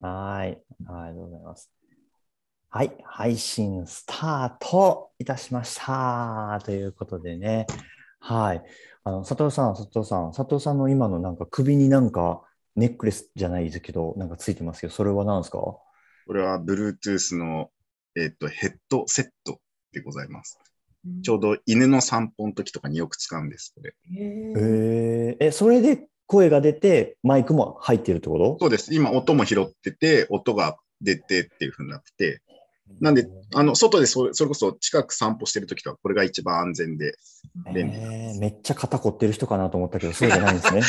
はい。ありがとうございます。はい。配信スタートいたしました。ということでね。はい。あの、佐藤さん、佐藤さん、佐藤さんの今のなんか首になんかネックレスじゃないですけど、なんかついてますけど、それは何ですかこれは Bluetooth の、えー、と、ヘッドセットでございます。ちょうど犬の散歩の時とかによく使うんです、これ。えー、え、それで声が出て、マイクも入っているってことそうです。今、音も拾ってて、音が出てっていうふうになってて。なんで、あの、外でそれそれこそ近く散歩してるときとは、これが一番安全で便利えー、めっちゃ肩凝ってる人かなと思ったけど、そうじゃないんですね。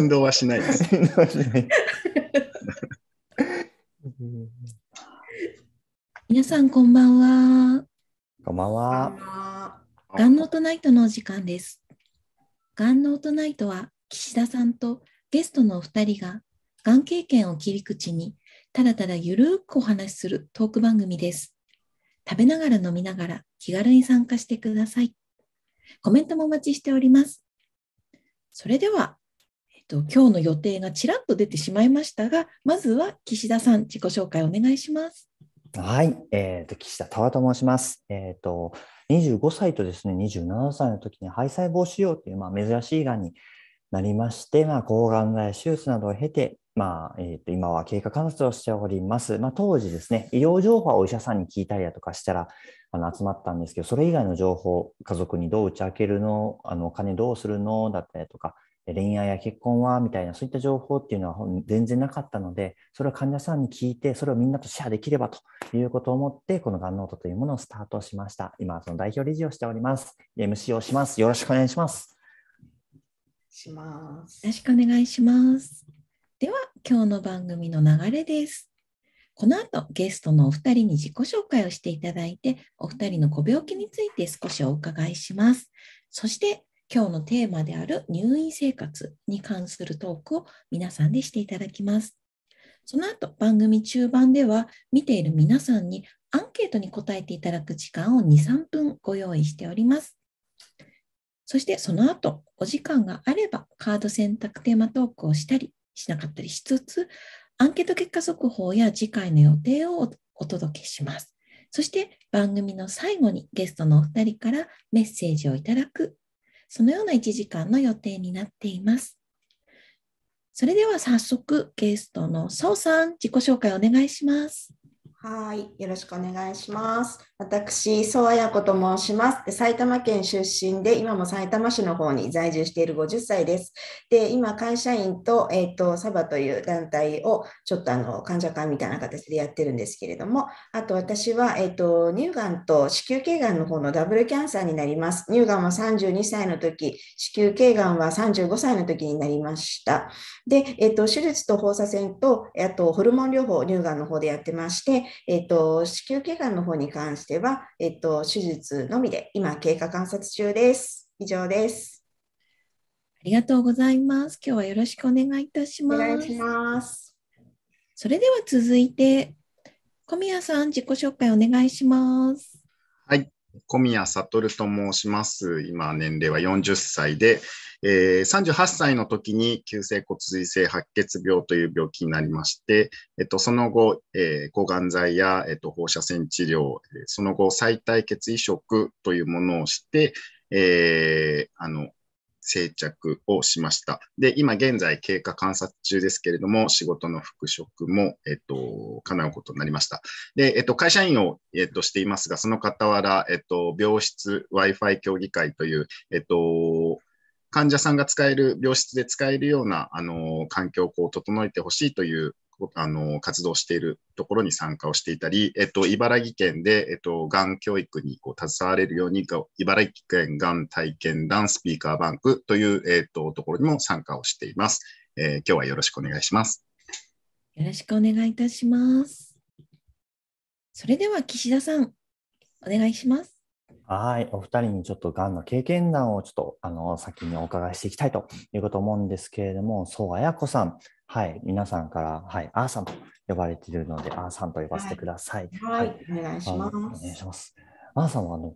振 動はしないです。振動はしない。皆さん、こんばんは。こんばんは。ガンノートナイトのお時間です。ガンノートナイトは岸田さんとゲストのお二人ががん経験を切り口にただただゆるくお話しするトーク番組です。食べながら飲みながら気軽に参加してください。コメントもお待ちしております。それでは、えっと、今日の予定がちらっと出てしまいましたが、まずは岸田さん、自己紹介お願いします。はい、えーと、岸田たわと申します。えーと、と25歳とですね27歳の時に肺細胞腫瘍という、まあ、珍しいがんになりまして、まあ、抗がん剤手術などを経て、まあえーと、今は経過観察をしております。まあ、当時ですね、医療情報はお医者さんに聞いたりだとかしたらあの集まったんですけど、それ以外の情報、家族にどう打ち明けるの、あのお金どうするのだったりとか、恋愛や結婚はみたいな、そういった情報っていうのは全然なかったので、それを患者さんに聞いて、それをみんなとシェアできればということを思って、このがんノートというものをスタートしました。今、その代表理事をしております。MC をします。よろしくお願いします。します。よろしくお願いします。では、今日の番組の流れです。この後、ゲストのお二人に自己紹介をしていただいて、お二人のご病気について少しお伺いします。そして、今日のテーマである入院生活に関するトークを皆さんでしていただきます。その後、番組中盤では、見ている皆さんにアンケートに答えていただく時間を2、3分ご用意しております。そしてその後、お時間があればカード選択テーマトークをしたりしなかったりしつつ、アンケート結果速報や次回の予定をお届けします。そして番組の最後にゲストのお二人からメッセージをいただく、そのような1時間の予定になっています。それでは早速ゲストのソウさん、自己紹介お願いします。はい、よろしくお願いします。私、宗彩子と申します。埼玉県出身で、今も埼玉市の方に在住している50歳です。で、今、会社員と、えっ、ー、と、サバという団体を、ちょっとあの、患者会みたいな形でやってるんですけれども、あと私は、えっ、ー、と、乳がんと子宮頸がんの方のダブルキャンサーになります。乳がんは32歳の時、子宮頸がんは35歳の時になりました。で、えっ、ー、と、手術と放射線と、あと、ホルモン療法、乳がんの方でやってまして、えっと、子宮頸がんの方に関して、しては、えっと、手術のみで今経過観察中です。以上です。ありがとうございます。今日はよろしくお願いいたします。お願いします。それでは続いて、小宮さん、自己紹介お願いします。はい、小宮悟と申します。今、年齢は40歳で、えー、38歳の時に急性骨髄性白血病という病気になりまして、えっと、その後、えー、抗がん剤や、えっと、放射線治療、その後、再体血移植というものをして、えー、あの、生着をしました。で、今現在経過観察中ですけれども、仕事の復職も、えっと、叶うことになりました。で、えっと、会社員を、えっと、していますが、その傍ら、えっと、病室 Wi-Fi 協議会という、えっと、患者さんが使える、病室で使えるような、あの、環境をこう整えてほしいという、あの、活動しているところに参加をしていたり、えっと、茨城県で、えっと、がん教育にこう携われるように、茨城県がん体験談スピーカーバンクという、えっと、ところにも参加をしています。えー、今日はよろしくお願いします。よろしくお願いいたします。それでは岸田さん、お願いします。はい、お二人にちょっとがんの経験談をちょっとあの先にお伺いしていきたいということ思うんですけれども、そうあやこさん、はい、皆さんからはい、あーさんと呼ばれているので、あーさんと呼ばせてください。はい、はいはい、お願いします。お願いします。あーさんはあの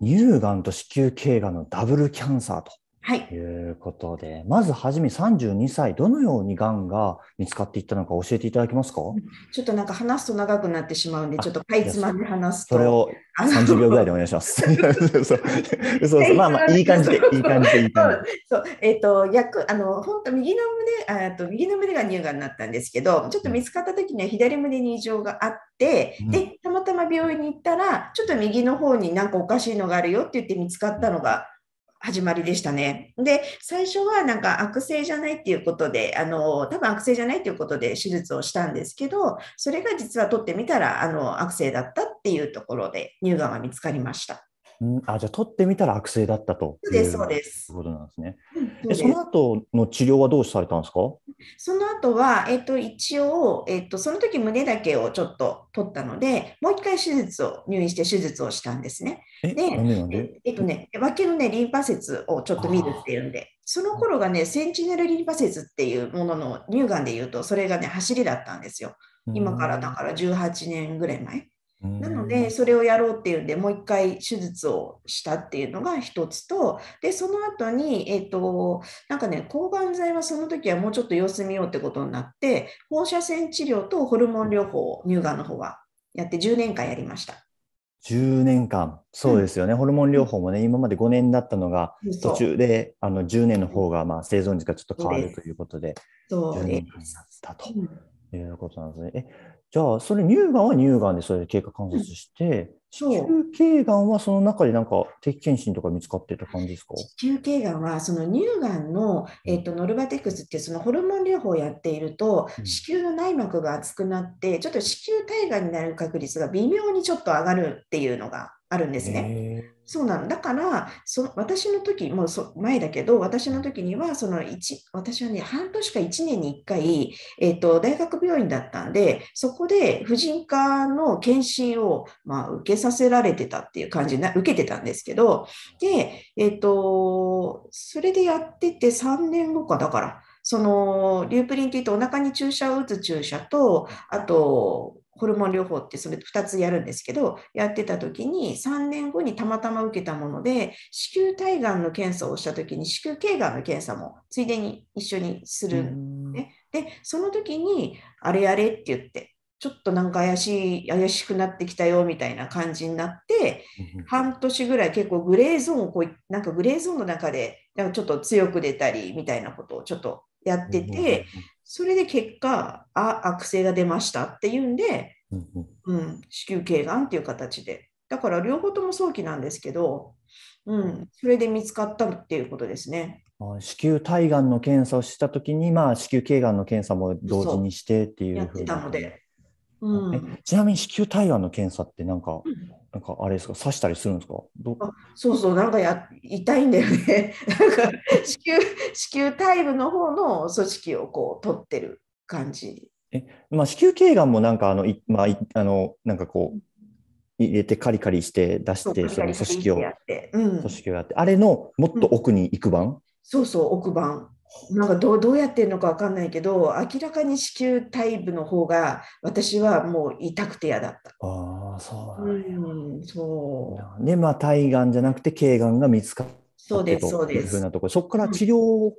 乳がんと子宮頸がんのダブルキャンサーとはい、ということで、まずはじめ32歳、どのようにがんが見つかっていったのか教えていただけますかちょっとなんか話すと長くなってしまうんで、ちょっとかいつまんで話すと。それを30秒ぐらいでお願いします。そうそうまあまあ、いい感じで、いい感じで、いい感じで。そうえっ、ー、と、薬、あの、本当右の胸、あと右の胸が乳がんになったんですけど、ちょっと見つかった時には左胸に異常があって、うん、で、たまたま病院に行ったら、ちょっと右の方になんかおかしいのがあるよって言って見つかったのが、始まりでしたね。で、最初はなんか悪性じゃないっていうことで、あの、多分悪性じゃないっていうことで手術をしたんですけど、それが実は取ってみたら、あの、悪性だったっていうところで乳がんが見つかりました。あじゃあ取ってみたら悪性だったとそうですそうですことなんですね。うん、その後の治療はどうされたんですかその後は、えーと、一応、えーと、その時胸だけをちょっと取ったのでもう一回手術を入院して手術をしたんですね。でえっ、ー、とね脇のねリンパ節をちょっと見るっていうんでその頃がねセンチネルリンパ節っていうものの乳がんでいうとそれがね走りだったんですよ。今からだから18年ぐらい前。なのでそれをやろうっていうんでもう一回手術をしたっていうのが一つとでその後にえっ、ー、となんかね抗がん剤はその時はもうちょっと様子見ようってことになって放射線治療とホルモン療法を乳がんの方はやって10年間やりました。10年間、そうですよね、うん、ホルモン療法もね、今まで5年だったのが、途中であの10年の方がまあ生存率がちょっと変わるということで、そう10年なったということなんですね。えじゃあ、それ乳がんは乳がんでそれで経過観察して、子宮頸がんはその中でなんか定期検診とか見つかってた感じですか子宮頸がんはその乳がんの、えーと、ノルバテックスっていうそのホルモン療法をやっていると、うん、子宮の内膜が厚くなってちょっと子宮体がんになる確率が微妙にちょっと上がるっていうのがあるんですね。そうなんだからそ私の時もうそ前だけど私の時にはその私はね半年か1年に1回、えーと、大学病院だったんでそこで婦人科の検診を、まあ、受けさせられてたっていう感じな受けてたんですけどで、えーと、それでやってて3年後かだからそのリュープリンっていうとお腹に注射を打つ注射とあとホルモン療法ってそれ2つやるんですけど、やってた時に3年後にたまたま受けたもので、子宮体がんの検査をした時に子宮頸がんの検査もついでに一緒にするで、ね、で、その時にあれあれって言って、ちょっとなんか怪しい、怪しくなってきたよみたいな感じになって、半年ぐらい結構グレーゾーンをこう、なんかグレーゾーンの中で、なんかちょっと強く出たりみたいなことをちょっとやってて、それで結果、あ、悪性が出ましたっていうんで、うん子宮頸がんっていう形で。だから両方とも早期なんですけど、うん、それで見つかったっていうことですね。子宮体がんの検査をしたときに、まあ、子宮頸がんの検査も同時にしてっていうふうに。やってたので。え、ちなみに子宮体がんの検査ってなんか、うん、なんかあれですか刺したりするんですかそうそうなんかや痛いんだよね なんか子宮子宮体部の方の組織をこう取ってる感じえ、まあ、子宮頸がんもなんかあのい、まあ、あのなんかこう入れてカリカリして出してその組織を、やうん、組織をやってあれのもっと奥に行く番、そうそう奥番なんかどうやってるのか分かんないけど明らかに子宮体部の方が私はもう痛くて嫌だった。ああそうなんうん、そうでまあ体がんじゃなくて頸がんが見つかったそうですそうです。そこから治療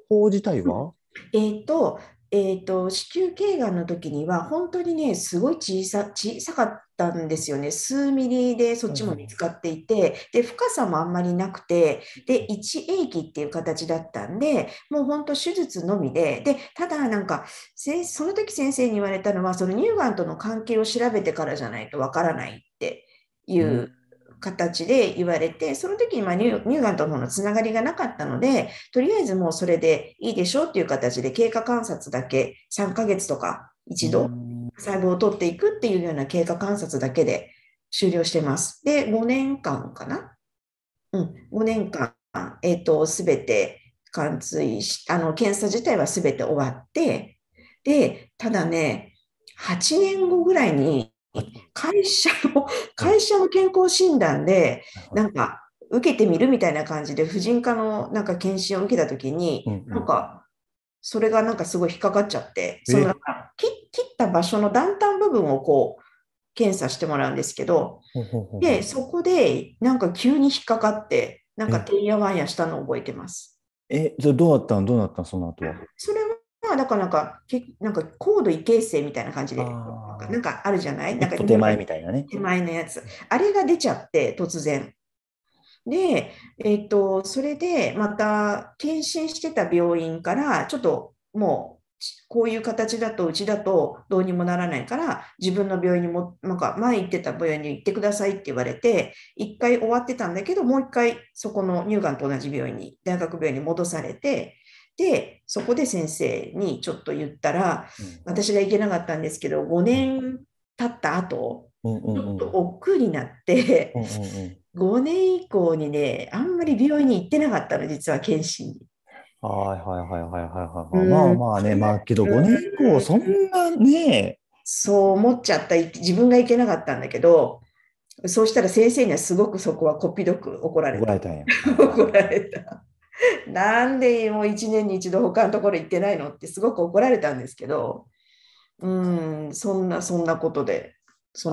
法自体は、うん、えっ、ー、とえーと、子宮頸がんの時には本当にねすごい小さ小さかったんですよね数ミリでそっちも見つかっていて、で深さもあんまりなくてで1英気っていう形だったんでもう本当手術のみででただなんかその時先生に言われたのはその乳がんとの関係を調べてからじゃないとわからないっていう形で言われて、その時にま乳がんとのつながりがなかったので、とりあえずもうそれでいいでしょうっていう形で経過観察だけ3ヶ月とか一度細胞を取っていくっていうような経過観察だけで終了してます。で、5年間かなうん、5年間、えっ、ー、と、すべて貫通し、あの、検査自体はすべて終わって、で、ただね、8年後ぐらいに会社の、会社の健康診断で、なんか、受けてみるみたいな感じで、婦人科のなんか検診を受けたときに、なんか、それがなんかすごい引っかかっちゃって、その切った場所の段々部分をこう、検査してもらうんですけど、で、そこでなんか急に引っかかって、なんかてんやわんやしたのを覚えてます。え、じゃどうなったのどうなったのその後は。それだかなか、なんか高度異形成みたいな感じで、なんかあるじゃないなんか手前みたいなね。手前のやつ。あれが出ちゃって、突然。で、えっ、ー、と、それでまた検診してた病院から、ちょっともう、こういう形だとうちだとどうにもならないから自分の病院にもなんか前行ってた病院に行ってくださいって言われて1回終わってたんだけどもう1回そこの乳がんと同じ病院に大学病院に戻されてでそこで先生にちょっと言ったら、うん、私が行けなかったんですけど5年経った後、うんうんうん、ちょっと億劫になって、うんうんうん、5年以降にねあんまり病院に行ってなかったの実は検診に。はいはいはいはいはいはい、うん、まあまあねまあけど5年以降そんなね、うん、そう思っちゃった自分が行けなかったんだけどそうしたら先生にはすごくそこはこっぴどく怒られた。怒られた。なんでもう1年に一度他のところ行ってないのってすごく怒られたんですけど、うん、そんな、そんなことで。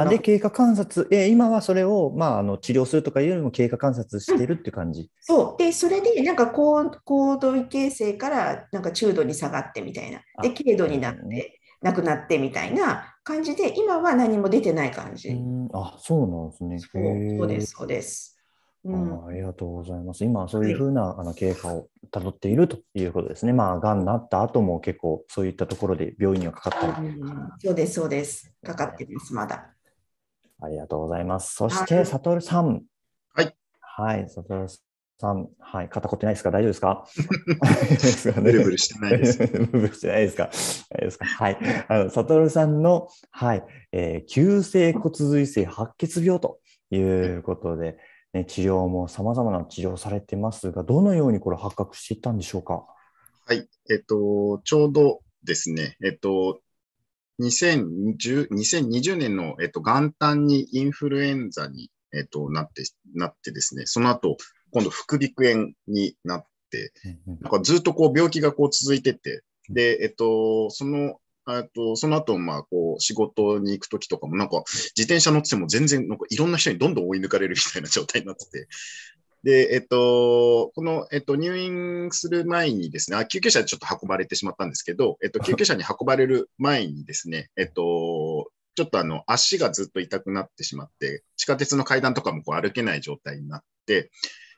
で経過観察、え今はそれを、まあ、あの治療するとかいうよりも経過観察してるって感じ、うん、そうでそれでなんか高高度形成からなんか中度に下がってみたいなで軽度になって、ね、なくなってみたいな感じで今は何も出てない感じ。あそうなんですね。そうですそうですうあありがとうございます。今、そういうふうな、あの経過をたどっているということですね。まあ、がんになった後も結構、そういったところで病院にはかかったり、うん。そうです、そうです。かかってます、まだ。ありがとうございます。そして、さとるさん。はい。はい、さとるさん。はい、肩こってないですか大丈夫ですか ブルブルしてないです。ブルブルしてないですかはい。あの、さとるさんの、はい、えー、急性骨髄性白血病ということで、ね、治療もさまざまな治療をされてますが、どのようにこれ、発覚していったんでしょうか。はい、えっと、ちょうどですね、えっと、2 0 0 2020年の、えっと、元旦にインフルエンザに、えっと、なってなってですね、その後今度、副鼻腔炎になって、なんかずっとこう病気がこう続いてて、で、えっと、そのとその後、まあ、こう、仕事に行くときとかも、なんか、自転車乗ってても全然、なんか、いろんな人にどんどん追い抜かれるみたいな状態になってて、で、えっと、この、えっと、入院する前にですね、あ救急車でちょっと運ばれてしまったんですけど、えっと、救急車に運ばれる前にですね、えっと、ちょっとあの、足がずっと痛くなってしまって、地下鉄の階段とかもこう歩けない状態になって、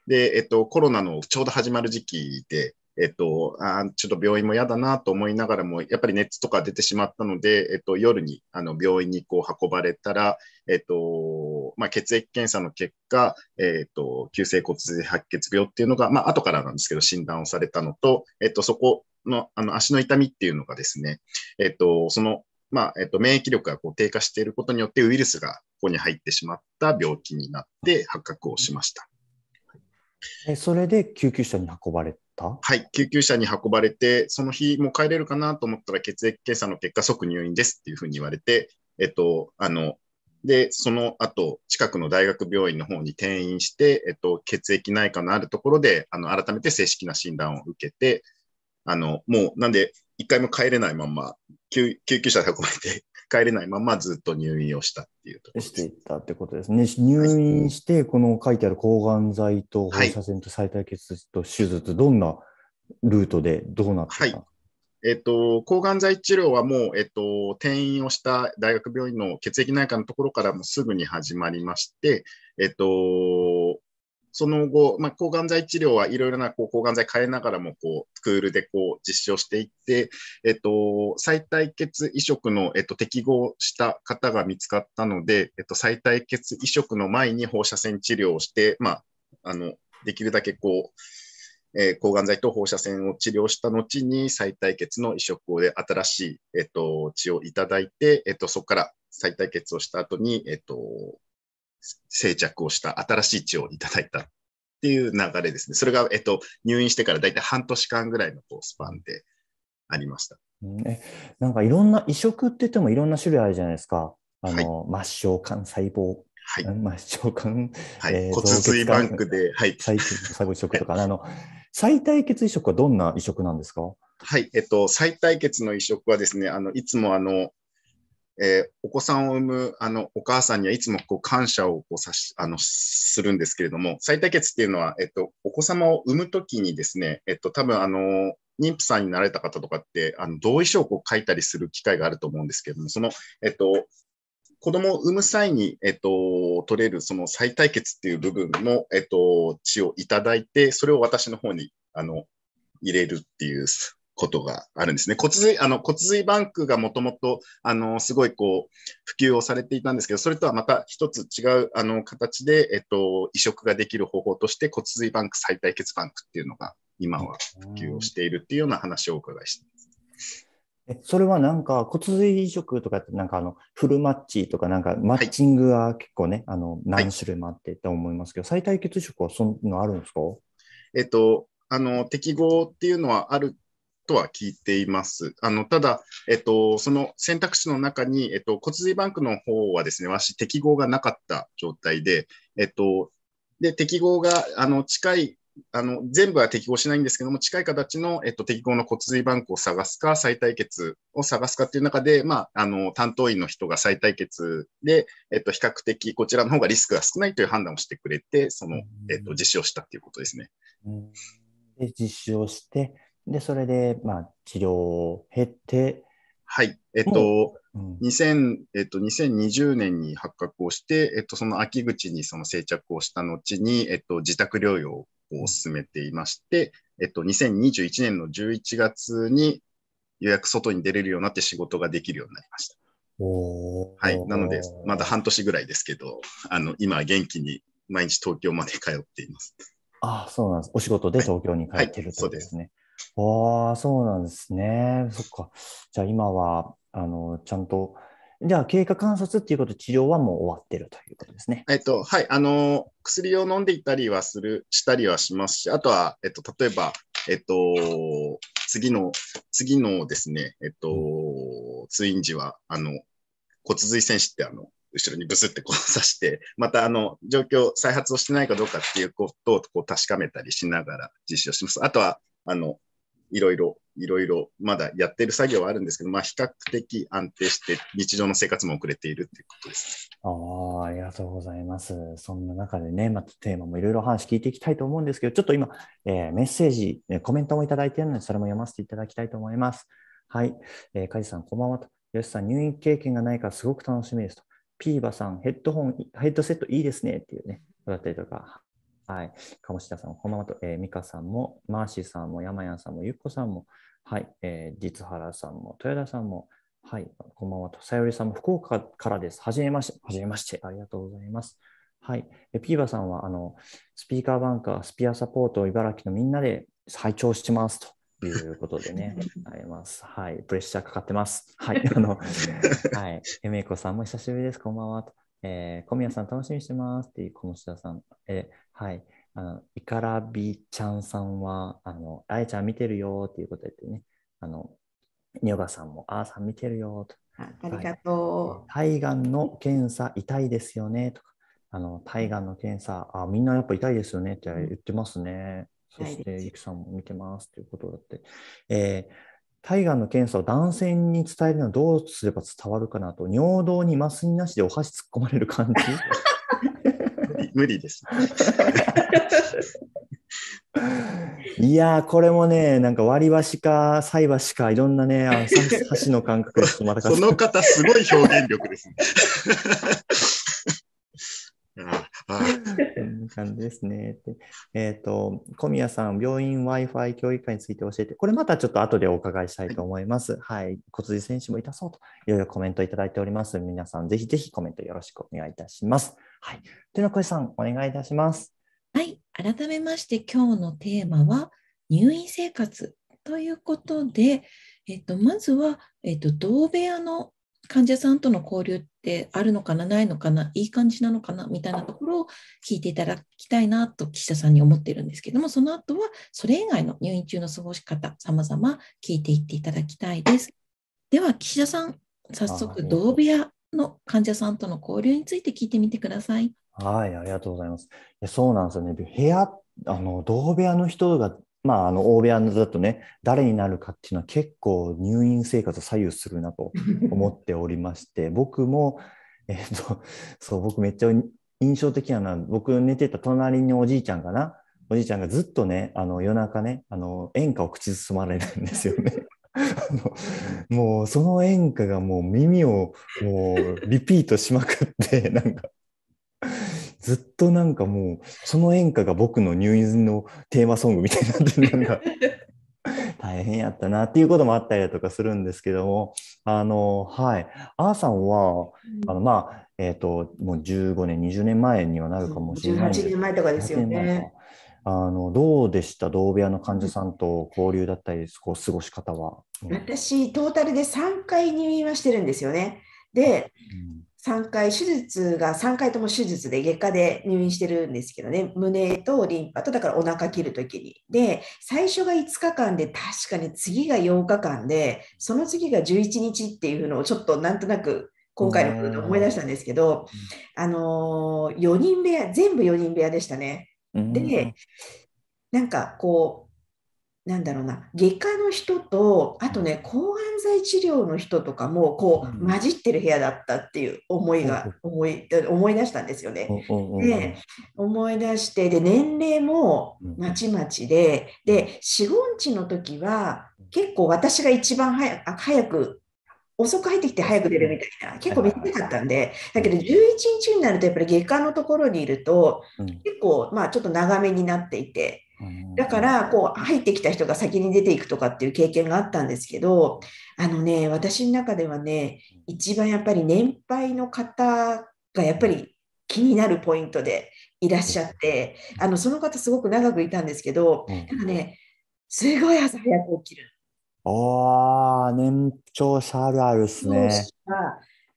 で、えっと、コロナのちょうど始まる時期で、えっと、あちょっと病院も嫌だなと思いながらも、やっぱり熱とか出てしまったので、えっと、夜にあの病院にこう運ばれたら、えっとまあ、血液検査の結果、えっと、急性骨髄白血病っていうのが、まあ後からなんですけど、診断をされたのと、えっと、そこのあの足の痛みっていうのがですね、えっと、そのまあえっと、免疫力がこう低下していることによってウイルスがここに入ってしまった病気になって発覚をしました。えそれで救急車に運ばれったはい救急車に運ばれてその日もう帰れるかなと思ったら血液検査の結果即入院ですっていうふうに言われてえっとあので、その後、近くの大学病院の方に転院して、えっと、血液内科のあるところで、あの、改めて正式な診断を受けて、あの、もう、なんで、一回も帰れないまま、救救急車で運ばれて、帰れないままずっと入院をしたっていうところです。していったってことですね。入院して、この書いてある抗がん剤と放射線と再対決と手術、はい、どんなルートでどうなったはいえっと、抗がん剤治療はもう、えっと、転院をした大学病院の血液内科のところからもすぐに始まりまして、えっと、その後、まあ、抗がん剤治療はいろいろなこう抗がん剤変えながらもこうクールでこう実証していって、えっと、再対血移植の、えっと、適合した方が見つかったので、えっと、再対血移植の前に放射線治療をして、まあ、あのできるだけこうえー、抗がん剤と放射線を治療した後に再対血の移植で新しい、えっと、血をいただいて、えっと、そこから再対血をした後に、えっと、静着をした新しい血をいただいたっていう流れですね。それが、えっと、入院してから大体半年間ぐらいのこうスパンでありました。えなんかいろんな移植って言ってもいろんな種類あるじゃないですか。あの、はい、末梢幹細胞はい、まあ、召はいえー、骨髄バンクで、はい。細胞移植とか、あの、再対決移植はどんな移植なんですかはい、えっと、再対決の移植はですね、あの、いつもあの、えー、お子さんを産むあのお母さんにはいつもこう感謝をこうさしあのするんですけれども、再多決っていうのは、えっと、お子様を産むときにですね、えっと、多分あの妊婦さんになれた方とかって、あの同意書をこう書いたりする機会があると思うんですけれども、その、えっと、子供を産む際に、えっと、取れるその再対決っていう部分の、えっと、血をいただいて、それを私の方にあの入れるっていうことがあるんですね。骨髄、あの、骨髄バンクがもともと、あの、すごいこう、普及をされていたんですけど、それとはまた一つ違う、あの、形で、えっと、移植ができる方法として骨髄バンク再体血バンクっていうのが、今は普及をしているっていうような話をお伺いしてます。えそれはなんか骨髄移植とかってなんかあのフルマッチとかなんかマッチングは結構ね、はい、あの何種類もあってと思いますけど、はい、再体血移植はそんなのあるんですかえっと、あの適合っていうのはあるとは聞いています。あのただ、えっと、その選択肢の中に、えっと、骨髄バンクの方はですね、し適合がなかった状態で、えっと、で適合があの近いあの全部は適合しないんですけども、近い形の、えっと、適合の骨髄バンクを探すか、再対決を探すかっていう中で、まあ、あの担当医の人が再対決で、えっと、比較的こちらの方がリスクが少ないという判断をしてくれて、その、えっと、実施をしたということですね。で実施をして、で、それで、まあ、治療を経て。はい。えっと、うん、2000えっと、2020年に発覚をして、えっと、その秋口にその生着をした後に、えっと、自宅療養を進めていまして、えっと、2021年の11月に予約外に出れるようになって仕事ができるようになりました。はい。なので、まだ半年ぐらいですけど、あの、今元気に毎日東京まで通っています。ああ、そうなんです。お仕事で東京に帰ってる、とうことですね。はいああ、そうなんですね。そっか。じゃあ今は、あの、ちゃんと、じゃあ経過観察っていうこと、治療はもう終わってるということですね。えっと、はい。あの、薬を飲んでいたりはする、したりはしますし、あとは、えっと、例えば、えっと、次の、次のですね、えっと、通院時は、あの、骨髄戦士ってあの、後ろにブスってこう刺して、またあの状況、再発をしてないかどうかっていうことをこう確かめたりしながら実施をします。あとは、あの、いろいろ、いろいろ、まだやってる作業はあるんですけど、まあ、比較的安定して、日常の生活も遅れているということです。ああ、ありがとうございます。そんな中でね、またテーマもいろいろ話聞いていきたいと思うんですけど、ちょっと今、えー、メッセージ、コメントもいただいているので、それも読ませていただきたいと思います。はい。えー、カジさん、こんばんはと。よしさん、入院経験がないからすごく楽しみですと。ピーバさん、ヘッドホン、ヘッドセットいいですねっていうね、だったりとか、はい。鴨志田さん、こんばんはと、えー、美香さんも、マーシーさんも、山谷さんも、ゆっこさんも、はい。えー、実原さんも、豊田さんも、はい。こんばんはと、さよりさんも、福岡からです。はじめまして、はじめまして、ありがとうございます。はい。えピーバさんは、あの、スピーカーバンカー、スピアサポート、茨城のみんなで拝聴してますと。いうことでね、あります。はい、プレッシャーかかってます。はい、あの、はい、えめいこさんも久しぶりです。こんばんは。えー、小宮さん楽しみにしてますっていう小持田さん、えー、はい、あの、イカラビちゃんさんは、あの、あやちゃん見てるよっていうことでね、あの、ニョガさんも、あーさん見てるよと。ありがとう、はい、がんの検査痛いですよねとか、あの、体がんの検査、あ、みんなやっぱ痛いですよねって言ってますね。うん、そして、ゆきさんも見てますていうことだって。えー体がんの検査を男性に伝えるのはどうすれば伝わるかなと、尿道に麻酔なしでお箸突っ込まれる感じ無理です。いやこれもね、なんか割り箸か菜箸かいろんなね、あ箸の感覚です。この方、すごい表現力ですね。感じですね。えっ、ー、と、小宮さん、病院 Wi-Fi 協議会について教えて、これまたちょっと後でお伺いしたいと思います。はい。骨髄選手も痛そうと、いろいろコメントいただいております。皆さん、ぜひぜひコメントよろしくお願いいたします。はい。では、小さん、お願いいたします。はい。改めまして、今日のテーマは、入院生活ということで、えっと、まずは、えっと、同部屋の患者さんとの交流ってあるのかな、ないのかな、いい感じなのかなみたいなところを聞いていただきたいなと岸田さんに思ってるんですけども、その後はそれ以外の入院中の過ごし方、さまざま聞いていっていただきたいです。では、岸田さん、早速、同部屋の患者さんとの交流について聞いてみてください。はい、ありがとうございます。そうなんですよね。部屋あの同部屋の人がまあ、あの、大部屋だとね、誰になるかっていうのは結構入院生活を左右するなと 思っておりまして、僕も、えっ、と、そう、僕めっちゃ印象的なのは、僕寝てた隣におじいちゃんかな。おじいちゃんがずっとね、あの、夜中ね、あの、演歌を口ずすまれないんですよね。もうその演歌がもう耳をもうリピートしまくってなんかずっとなんかもう、その演歌が僕の入院のテーマソングみたいになってなんか大変やったなっていうこともあったりだとかするんですけども、あの、はい。あーさんは、あの、まあ、えっ、ー、と、もう15年、20年前にはなるかもしれないです18年前とかですよね。あのどうでした同部屋の患者さんと交流だったり、こう過ごし方は、うん、私トータルで3回入院はしてるんですよね。で、3回、手術が3回とも手術で外科で入院してるんですけどね、胸とリンパと、だからお腹切るときに。で、最初が5日間で、確かに次が8日間で、その次が11日っていうのをちょっとなんとなく今回のことで思い出したんですけど、あのー、4人部屋、全部4人部屋でしたね。で、なんかこう、なんだろうな外科の人とあとね抗がん剤治療の人とかもこう混じってる部屋だったっていう思いが思い思い出したんですよね。で思い出してで年齢もまちまちでで四五日の時は結構私が一番早早く遅く入ってきて早く出るみたいな、結構短かったんで、だけど11日になると、やっぱり外科のところにいると、結構、まあ、ちょっと長めになっていて、だから、こう、入ってきた人が先に出ていくとかっていう経験があったんですけど、あのね、私の中ではね、一番やっぱり年配の方がやっぱり気になるポイントでいらっしゃって、あの、その方すごく長くいたんですけど、なんかね、すごい朝早く起きる。ああ、年長者あるあるですね。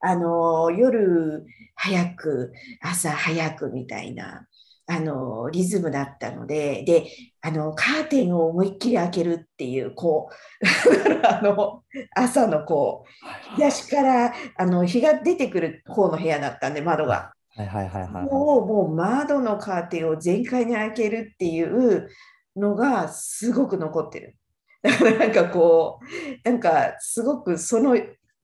あの、夜早く、朝早くみたいな。あのリズムだったのでであのカーテンを思いっきり開けるっていうこう あの朝のこう東からあの日が出てくる方の部屋だったんで窓が。もうもう窓のカーテンを全開に開けるっていうのがすごく残ってる。だからなんかこうなんかすごくその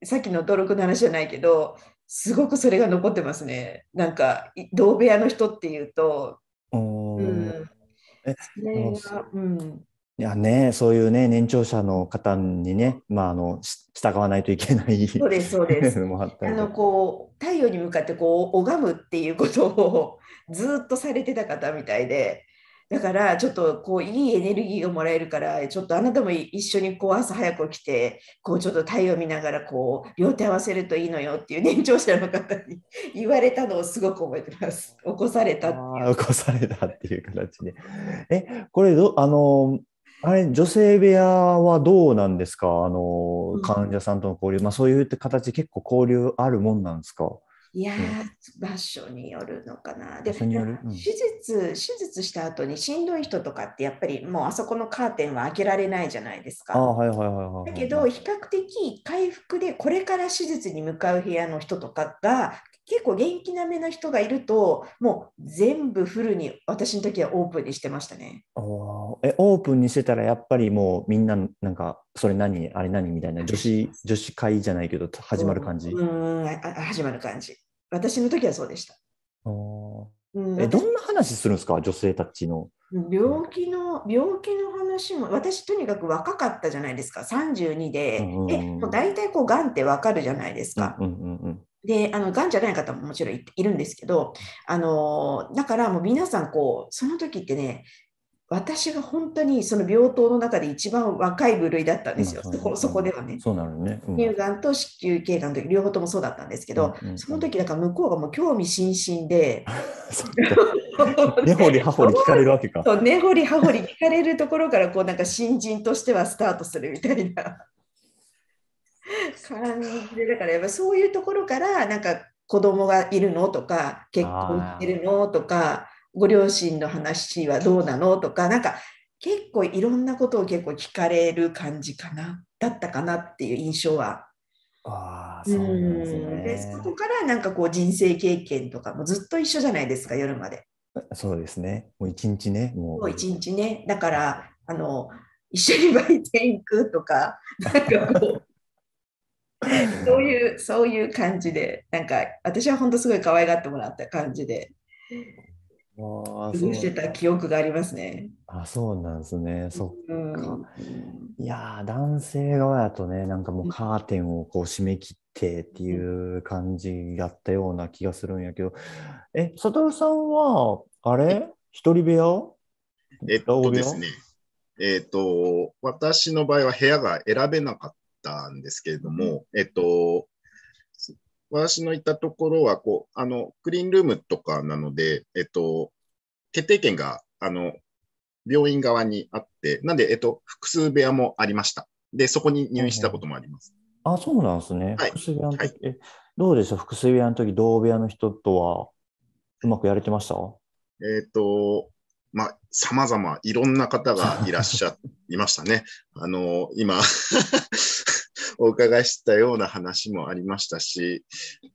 さっきの努力の話じゃないけどすごくそれが残ってますね。なんか同部屋の人っていうと。うん、いやね、そういうね年長者の方にね、まあ、あの従わないといけないそうですそうです あのこう太陽に向かってこう拝むっていうことをずっとされてた方みたいでだからちょっとこういいエネルギーをもらえるからちょっとあなたも一緒にこう朝早く起きてこうちょっと太陽見ながらこう両手合わせるといいのよっていう年長者の方に 言われたのをすごく覚えてます。起こされた起こされたっていう形で。えこれどあのあれ女性部屋はどうなんですかあの患者さんとの交流、まあ、そういう形結構交流あるもんなんですかいや場所によるのかな。で、うん、手術、手術した後にしんどい人とかってやっぱりもうあそこのカーテンは開けられないじゃないですか。だけど、比較的回復でこれから手術に向かう部屋の人とかが結構元気な目の人がいると、もう全部フルに私の時はオープンにしてましたね。おえオープンにしてたらやっぱりもうみんななんかそれ何あれ何みたいな女子女子会じゃないけど始まる感じ。うん、始まる感じ。私の時はそうでした。うえどんな話するんですか、女性たちの。病気の病気の話も、私、とにかく若かったじゃないですか、32で、うんうんえもう大体こう、がんってわかるじゃないですか。うんうんうん、であのがんじゃない方ももちろんいるんですけどあのだからもう皆さんこうその時ってね私が本当にその病棟の中で一番若い部類だったんですよ、そこではね。そうなるね、うん、乳がんと子宮頸がんの時両方ともそうだったんですけど、うんうん、その時だから向こうがもう興味津々で。根掘り葉掘り聞かれるわけか。根掘り葉掘り聞かれるところからこうなんか新人としてはスタートするみたいな感じで、だからやっぱそういうところからなんか子供がいるのとか、結婚してるのとか。ご両親の話はどうなのとか、なんか結構いろんなことを結構聞かれる感じかな、だったかなっていう印象は。あそうですそこからなんかこう人生経験とかもずっと一緒じゃないですか夜までそうですねもう一日ねもう一日ねだからあの一緒に売店行くとか なんかこうそういうそういう感じでなんか私は本当すごい可愛がってもらった感じでしてた記憶がありますね。あそうなんですね。そっか。うん、いや男性側やとね、なんかもうカーテンをこう締め切ってっていう感じやったような気がするんやけど、え、サトルさんは、あれ一人部屋えっとですね、えっと、私の場合は部屋が選べなかったんですけれども、えっと、私の行ったところはこうあの、クリーンルームとかなので、えっと、決定権があの病院側にあって、なんで、えっと、複数部屋もありました。で、そこに入院したこともあります。うん、あ、そうなんですね。はい、複数部屋の時、はい、えどうでしょう、複数部屋の時同部屋の人とはうまくやれてましたえっ、と、まあ、様々、いろんな方が いらっしゃいましたね。あの、今 お伺いしたような話もありましたし、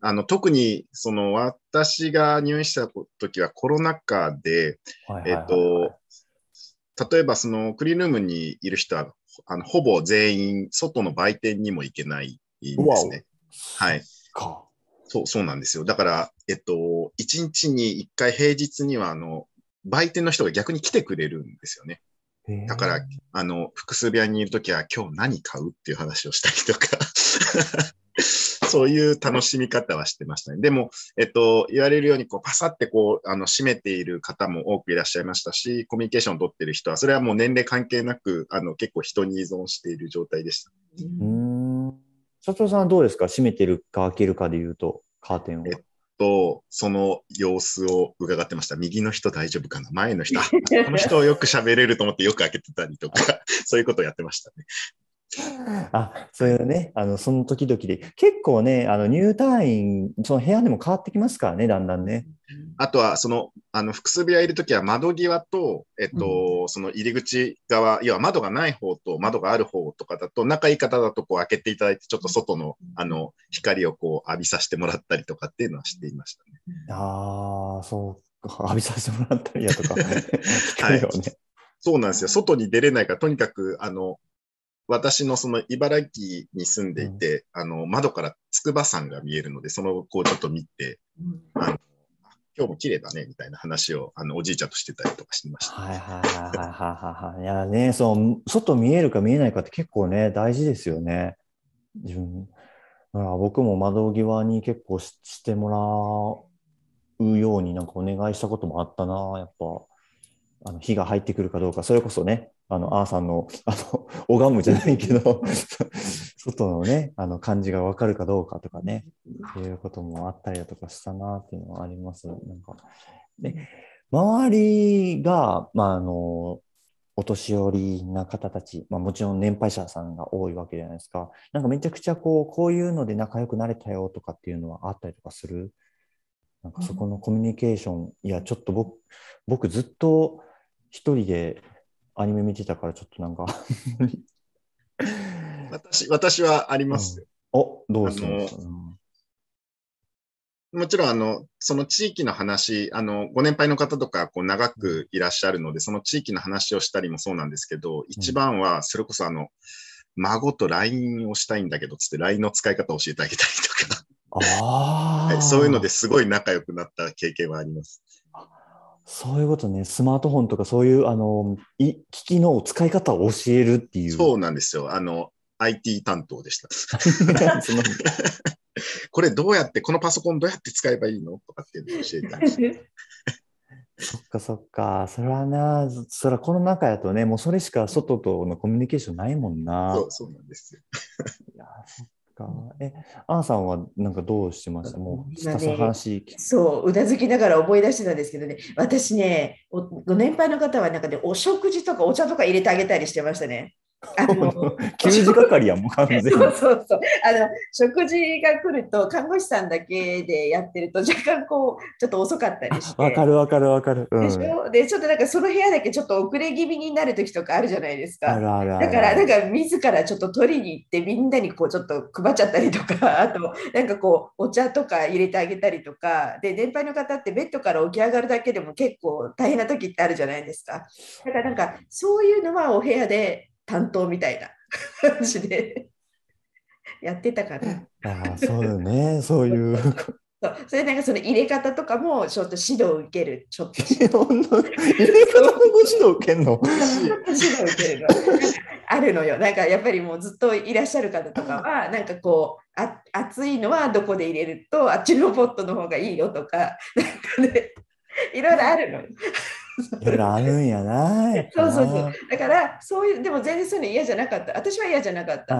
あの、特に、その、私が入院した時はコロナ禍で、えっと、例えば、その、クリーンルームにいる人は、あのほぼ全員、外の売店にも行けないんですね。はい。そう、そうなんですよ。だから、えっと、1日に1回、平日には、あの、売店の人が逆に来てくれるんですよね。だから、あの、複数部屋にいるときは今日何買うっていう話をしたりとか そういう楽しみ方はしてましたね。でも、えっと、言われるように、こう、パサってこう、あの、締めている方も多くいらっしゃいましたし、コミュニケーションを取ってる人は、それはもう年齢関係なく、あの、結構人に依存している状態でした。うん。社長さんはどうですか閉めてるか開けるかで言うと、カーテンを。えっとその様子を伺ってました。右の人大丈夫かな前の人、この人をよく喋れると思ってよく開けてたりとか、そういうことをやってましたね。あそういうね、あのその時々で、結構ね、あの入退院、その部屋でも変わってきますからね、だんだんね。あとは、その、あの複数部屋いるときは、窓際と、えっと、うん、その入り口側、要は窓がない方と窓がある方とかだと、仲いい方だとこう開けていただいて、ちょっと外のあの光をこう浴びさせてもらったりとかっていうのはしていましたね。ああ、そうか、浴びさせてもらったりやとか、ね、はい、そうなんですよ。外に出れないから、とにかく、あの、私のその茨城に住んでいて、うん、あの、窓から筑波山が見えるので、その子をちょっと見て、うん、今日も綺麗だね、みたいな話を、あの、おじいちゃんとしてたりとかしてました。はいはいはいはいはい。いやね、その外見えるか見えないかって結構ね、大事ですよね。自分、ら僕も窓際に結構ししてもらうようになんかお願いしたこともあったな、やっぱ。あの火が入ってくるかどうか、それこそね、あの、あーさんの、あの、拝むじゃないけど 外のね、あの、感じがわかるかどうかとかね、そういうこともあったりだとかしたなっていうのはあります。なんか。で、周りが、まあ、あの、お年寄りな方たち、まあ、もちろん年配者さんが多いわけじゃないですか。なんかめちゃくちゃこう、こういうので仲良くなれたよとかっていうのはあったりとかする。なんかそこのコミュニケーション、いや、ちょっと僕、僕ずっと一人でアニメ見てたからちょっとなんか 私。私はありますうん、おどうですか、もちろん、あの、その地域の話、あの、ご年配の方とか、こう、長くいらっしゃるので、その地域の話をしたりもそうなんですけど、一番は、それこそ、あの、孫と LINE をしたいんだけど、つって LINE の使い方を教えてあげたりとかはい、そういうのですごい仲良くなった経験はあります。そういうことね、スマートフォンとかそういうあのい機器の使い方を教えるっていう。そうなんですよ。あの IT 担当でした。これどうやって、このパソコンどうやって使えばいいのとかっていうのを教えた そっかそっか、それはな、それはこの中やとね、もうそれしか外とのコミュニケーションないもんな。そうそうなんですよ。いや、そっか。え、アンさんはなんかどうしてましたもう話、そう、うなずきながら思い出してたんですけどね、私ね、ご年配の方はなんかね、お食事とかお茶とか入れてあげたりしてましたね。あの 給仕係やもん完全にそうそうそうあの食事が来ると看護師さんだけでやってると若干こうちょっと遅かったりしてわかるわかるわかる、うん、でしょでちょっとなんかその部屋だけちょっと遅れ気味になる時とかあるじゃないですかだからなんか自らちょっと取りに行ってみんなにこうちょっと配っちゃったりとかあとなんかこうお茶とか入れてあげたりとかで年配の方ってベッドから起き上がるだけでも結構大変な時ってあるじゃないですかだからなんかそういうのはお部屋で担当みたいな感じでやってたから。あそうだね、そういう。そうそれなんかその入れ方とかもちょっと指導を受けるちょっと入れ方も指導受けるの指導受けるのあるのよなんかやっぱりもうずっといらっしゃる方とかはなんかこうあ熱いのはどこで入れるとあっちのポットの方がいいよとかなんかねいろいろあるのあ るんやな。い。そうそうそう。だから、そういう、でも全然そういうの嫌じゃなかった。私は嫌じゃなかった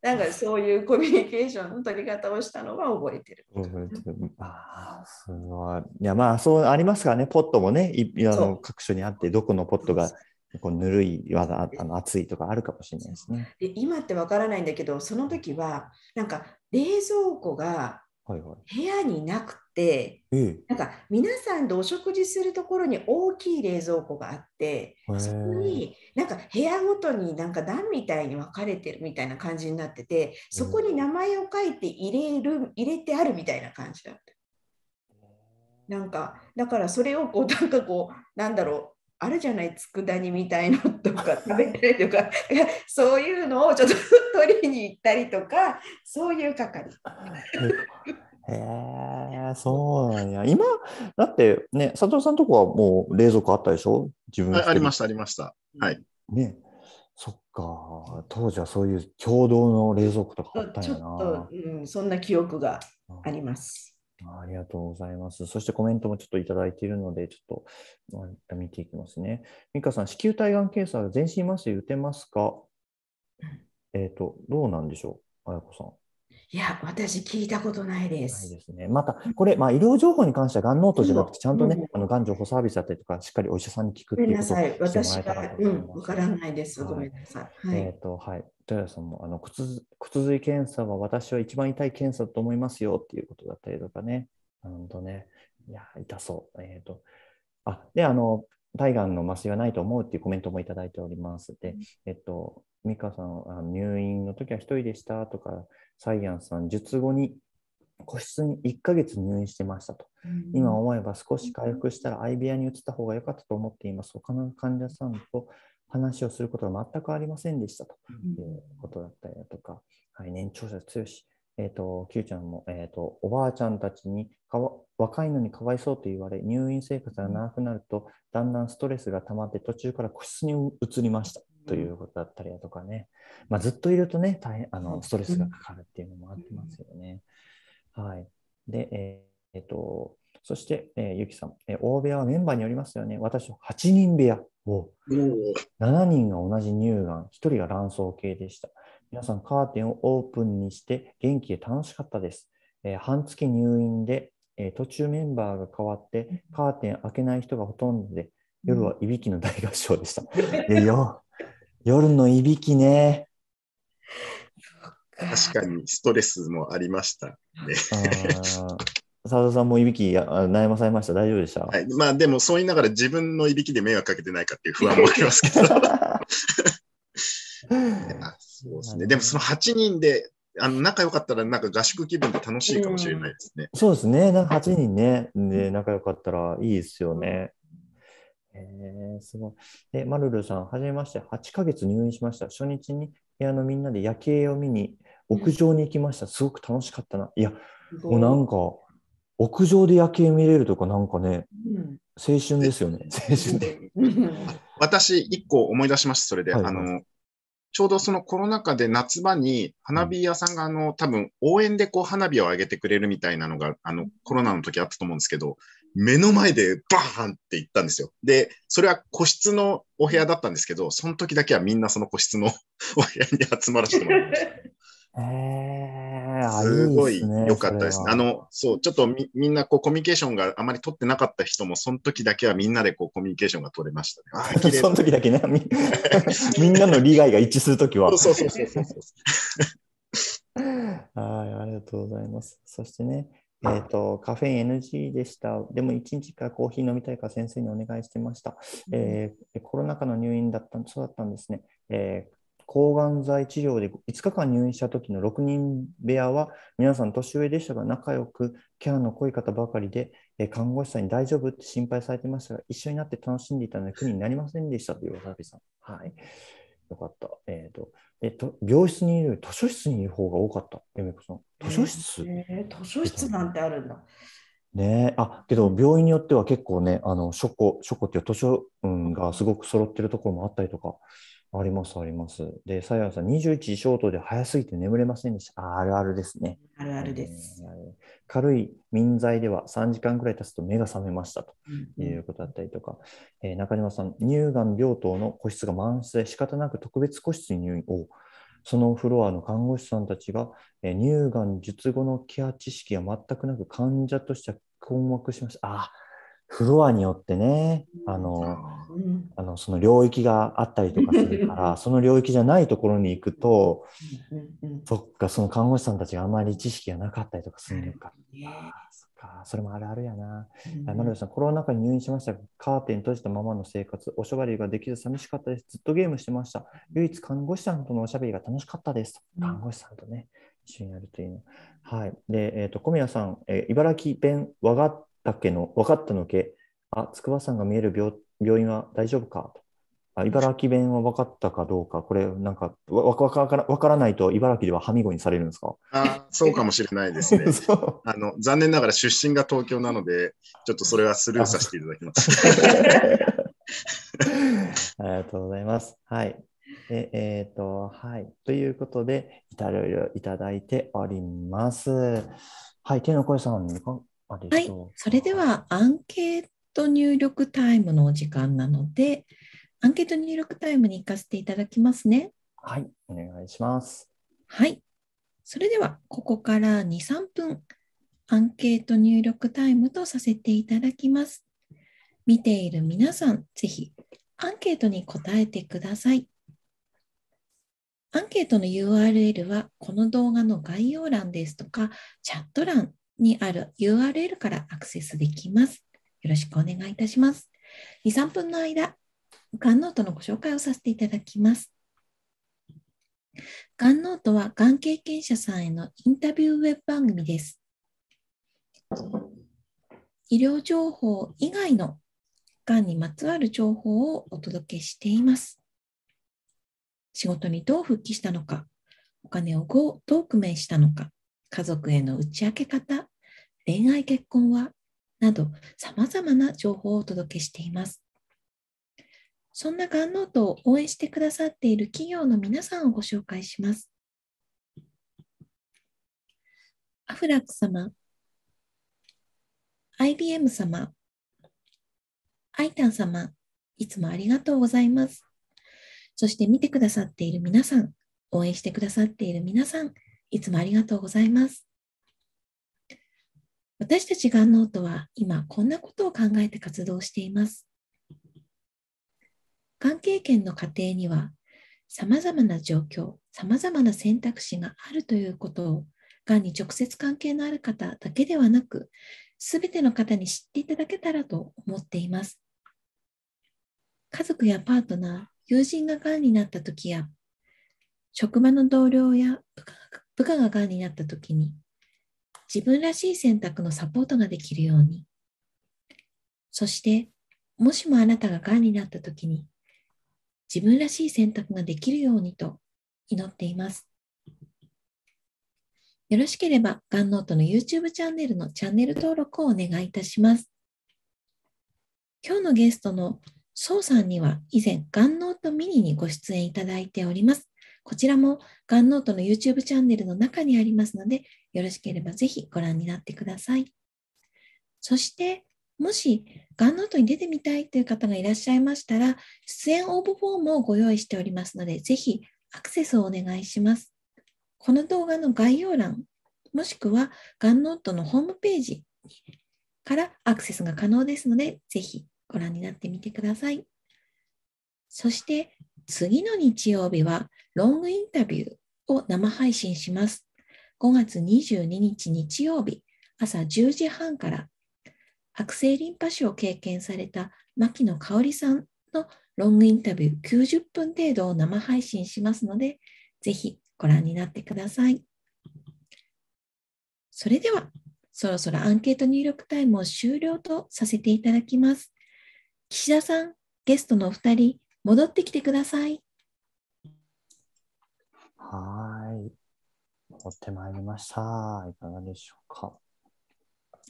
なんかそういうコミュニケーションの取り方をしたのは覚えてる。覚えてる。ああ、すごい。いや、まあ、そうありますからね、ポットもね、いあの各所にあって、どこのポットが。こうぬるいわざあの熱いとかあるかもしれないですね。で今ってわからないんだけど、その時はなんか冷蔵庫が部屋になく、ええ、なんか皆さんでお食事するところに大きい冷蔵庫があって、そこになんか部屋ごとになんか段みたいに分かれてるみたいな感じになってて、そこに名前を書いて入れる、入れてあるみたいな感じだった。なんかだからそれをこう なんかこうなんだろうあるじゃない佃煮みたいのとか 食べたりとかそういうのをちょっと 取りに行ったりとかそういう係。へえ、そうなんや。今、だってね、佐藤さんとこはもう冷蔵庫あったでしょ自分ありました、ありました。はい。ね。そっか。当時はそういう共同の冷蔵庫とかあったんやな。うん、そんな記憶があります。ありがとうございます。そしてコメントもちょっといただいているので、ちょっと見ていきますね。美香さん、子宮体がん検査、全身麻酔打てますか、えっ、と、どうなんでしょう、綾子さん。いや、私聞いたことないです。ですね、また、これ、まあ、医療情報に関しては、がんノートじゃなくて、ちゃんとね、うん、あのがん情報サービスだったりとか、しっかりお医者さんに聞くっていうことをしてもらえたらと思います。わ、うん、からないです。ごめんなさい。はい、えっ、ー、と、はい。豊田さんもあの骨骨髄検査は私は一番痛い検査だと思いますよっていうことだったりとかね、本当ね、いや、痛そう。えっ、ー、と、あ、で、あの、大がんの麻酔はないと思うっていうコメントもいただいております。で、えっと、美香さん、あの入院の時は1人でしたとか、サイアンさん、術後に個室に1ヶ月入院してましたと。今思えば少し回復したら相部屋に移った方が良かったと思っています。他の患者さんと話をすることは全くありませんでしたということだったりだとか、はい、年長者強し、えっ、ー、と、Q ちゃんも、えっ、ー、と、おばあちゃんたちにかわ若いのにかわいそうと言われ、入院生活が長くなると、だんだんストレスが溜まって、途中から個室に移りました。ということだったりだとかね、まあ、ずっといるとね大変あのストレスがかかるっていうのもあってますよね。はい、で、えー、えー、とそして、えー、ゆきさん、えー、大部屋はメンバーによりますよね。私、8人部屋を、7人が同じ乳がん、1人が卵巣系でした。皆さん、カーテンをオープンにして元気で楽しかったです。えー、半月入院で、えー、途中メンバーが変わって、カーテン開けない人がほとんどで、夜はいびきの大合唱でした。いや夜のいびきね。確かにストレスもありましたね。澤田さんもいびき悩まされました、大丈夫でした、はい、まあ、でも、そう言いながら自分のいびきで迷惑かけてないかっていう不安もありますけど。そうですね、でもその8人であの仲良かったら、なんか合宿気分で楽しいかもしれないですね。うん、そうですね、なんか8人ね、で仲良かったらいいですよね。え、すごい。え、マルルさん、はじめまして、8ヶ月入院しました。初日に部屋のみんなで夜景を見に、屋上に行きました。すごく楽しかったな。いや、もうなんか、屋上で夜景見れるとか、なんかね、うん、青春ですよね。青春で。私、一個思い出しました、それで。はい、あの、ちょうどそのコロナ禍で夏場に花火屋さんがあの多分応援でこう花火を上げてくれるみたいなのがあのコロナの時あったと思うんですけど、目の前でバーンって行ったんですよ。で、それは個室のお部屋だったんですけど、その時だけはみんなその個室の お部屋に集まらせてもらいました。え ー、すごい良かったですね。あの、そう、ちょっとみみんなこうコミュニケーションがあまり取ってなかった人も、その時だけはみんなでこうコミュニケーションが取れましたね。その時だけね、みんなの利害が一致するときは。そうそうそうそうそう。はい、ありがとうございます。そしてね、えーと、カフェイン NG でした。でも1日からコーヒー飲みたいか先生にお願いしてました。えー、コロナ禍の入院だったそうだったんですね。えー、抗がん剤治療で5日間入院した時の6人部屋は皆さん年上でしたが仲良くケアの濃い方ばかりで看護師さんに大丈夫って心配されてましたが一緒になって楽しんでいたので苦になりませんでしたというわさびさん。はい。よかった。えっ、ー、と、えっと、病室にいる図書室にいる方が多かった、由美子さん。図書室、えー、図書室なんてあるんだ。ねあけど病院によっては結構ねあの書庫書庫っていう図書、うん、がすごく揃ってるところもあったりとかあります、あります。で、さやさん、21時ショートで早すぎて眠れませんでした。ああるあるですね。あるあるです。軽い民剤では3時間くらい経つと目が覚めましたということだったりとか、うん、えー、中島さん、乳がん病棟の個室が満室で仕方なく特別個室に入院を。そのフロアの看護師さんたちが、えー、乳がん術後のケア知識が全くなく患者としては困惑しました。あ、フロアによってね、あの、あのその領域があったりとかするからその領域じゃないところに行くと、そっかその看護師さんたちがあまり知識がなかったりとかするのか、あそっかそれもあるあるやな、うん、丸さんコロナ禍に入院しましたがカーテン閉じたままの生活おしゃべりができず寂しかったですずっとゲームしてました唯一看護師さんとのおしゃべりが楽しかったです、看護師さんとね一緒にやるというのはいで、えーと、小宮さん、えー、茨城弁わがっっけの、分かったのけ、あ、筑波山が見える病病院は大丈夫かと。あ茨城弁は分かったかどうか、これ、なんかわわから分からないと、茨城でははみごにされるんですかあそうかもしれないですね あの。残念ながら出身が東京なので、ちょっとそれはスルーさせていただきます。ありがとうございます。はい。ええっ、ー、と、はい。ということで、いろいろいただいております。はい。手の声さん、はい、それではアンケート入力タイムのお時間なので、アンケート入力タイムに行かせていただきますね。はい、お願いします。はい、それではここから2、3分、アンケート入力タイムとさせていただきます。見ている皆さん、ぜひアンケートに答えてください。アンケートの URL はこの動画の概要欄ですとかチャット欄にある URL からアクセスできます。よろしくお願いいたします。2、3分の間、ガンノートのご紹介をさせていただきます。ガンノートは、がん経験者さんへのインタビューウェブ番組です。医療情報以外のがんにまつわる情報をお届けしています。仕事にどう復帰したのか、お金をどう工面したのか、家族への打ち明け方、恋愛結婚は、など様々な情報をお届けしています。そんなガンノートを応援してくださっている企業の皆さんをご紹介します。アフラック様、IBM 様、アイタン様、いつもありがとうございます。そして見てくださっている皆さん、応援してくださっている皆さん、いつもありがとうございます。私たちがんノートは今こんなことを考えて活動しています。がん経験の過程には様々な状況、様々な選択肢があるということをがんに直接関係のある方だけではなく、すべての方に知っていただけたらと思っています。家族やパートナー、友人ががんになった時や、職場の同僚や部下ががんになった時に自分らしい選択のサポートができるようにそしてもしもあなたががんになった時に自分らしい選択ができるようにと祈っています。よろしければ、がんノートの YouTube チャンネルのチャンネル登録をお願いいたします。今日のゲストのソウさんには以前、ガンノートミニにご出演いただいております。こちらもガンノートの YouTube チャンネルの中にありますので、よろしければぜひご覧になってください。そして、もし、ガンノートに出てみたいという方がいらっしゃいましたら、出演応募フォームをご用意しておりますので、ぜひアクセスをお願いします。この動画の概要欄、もしくはガンノートのホームページからアクセスが可能ですので、ぜひご覧になってみてください。そして、次の日曜日はロングインタビューを生配信します。5月22日日曜日朝10時半から悪性リンパ腫を経験された牧野香織さんのロングインタビュー90分程度を生配信しますので、ぜひご覧になってください。それでは、そろそろアンケート入力タイムを終了とさせていただきます。岸田さん、ゲストのお二人、戻ってきてください。はい。戻ってまいりました。いかがでしょうか。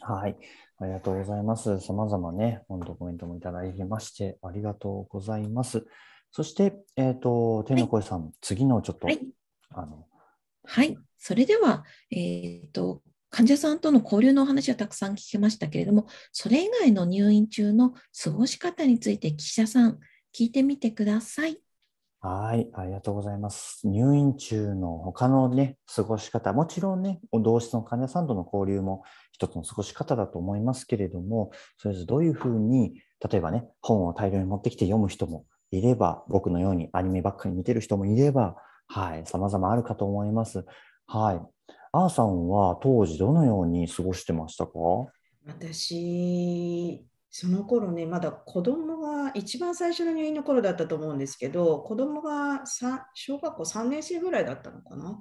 はい。ありがとうございます。様々ね、本当コメントもいただきまして、ありがとうございます。そして、えっ、ー、と、天の声さん、はい、次のちょっと、はい、あの、はい。それでは、えっ、ー、と、患者さんとの交流のお話はたくさん聞きましたけれども、それ以外の入院中の過ごし方について、記者さん、聞いてみてください。はい、ありがとうございます。入院中の他のね、過ごし方、もちろんね、同室の患者さんとの交流も一つの過ごし方だと思いますけれども、それぞれどういうふうに、例えばね、本を大量に持ってきて読む人もいれば、僕のようにアニメばっかり見てる人もいれば、はい、様々あるかと思います。はい。あーさんは当時どのように過ごしてましたか私、その頃ね、まだ子供一番最初の入院の頃だったと思うんですけど子供が小学校3年生ぐらいだったのかな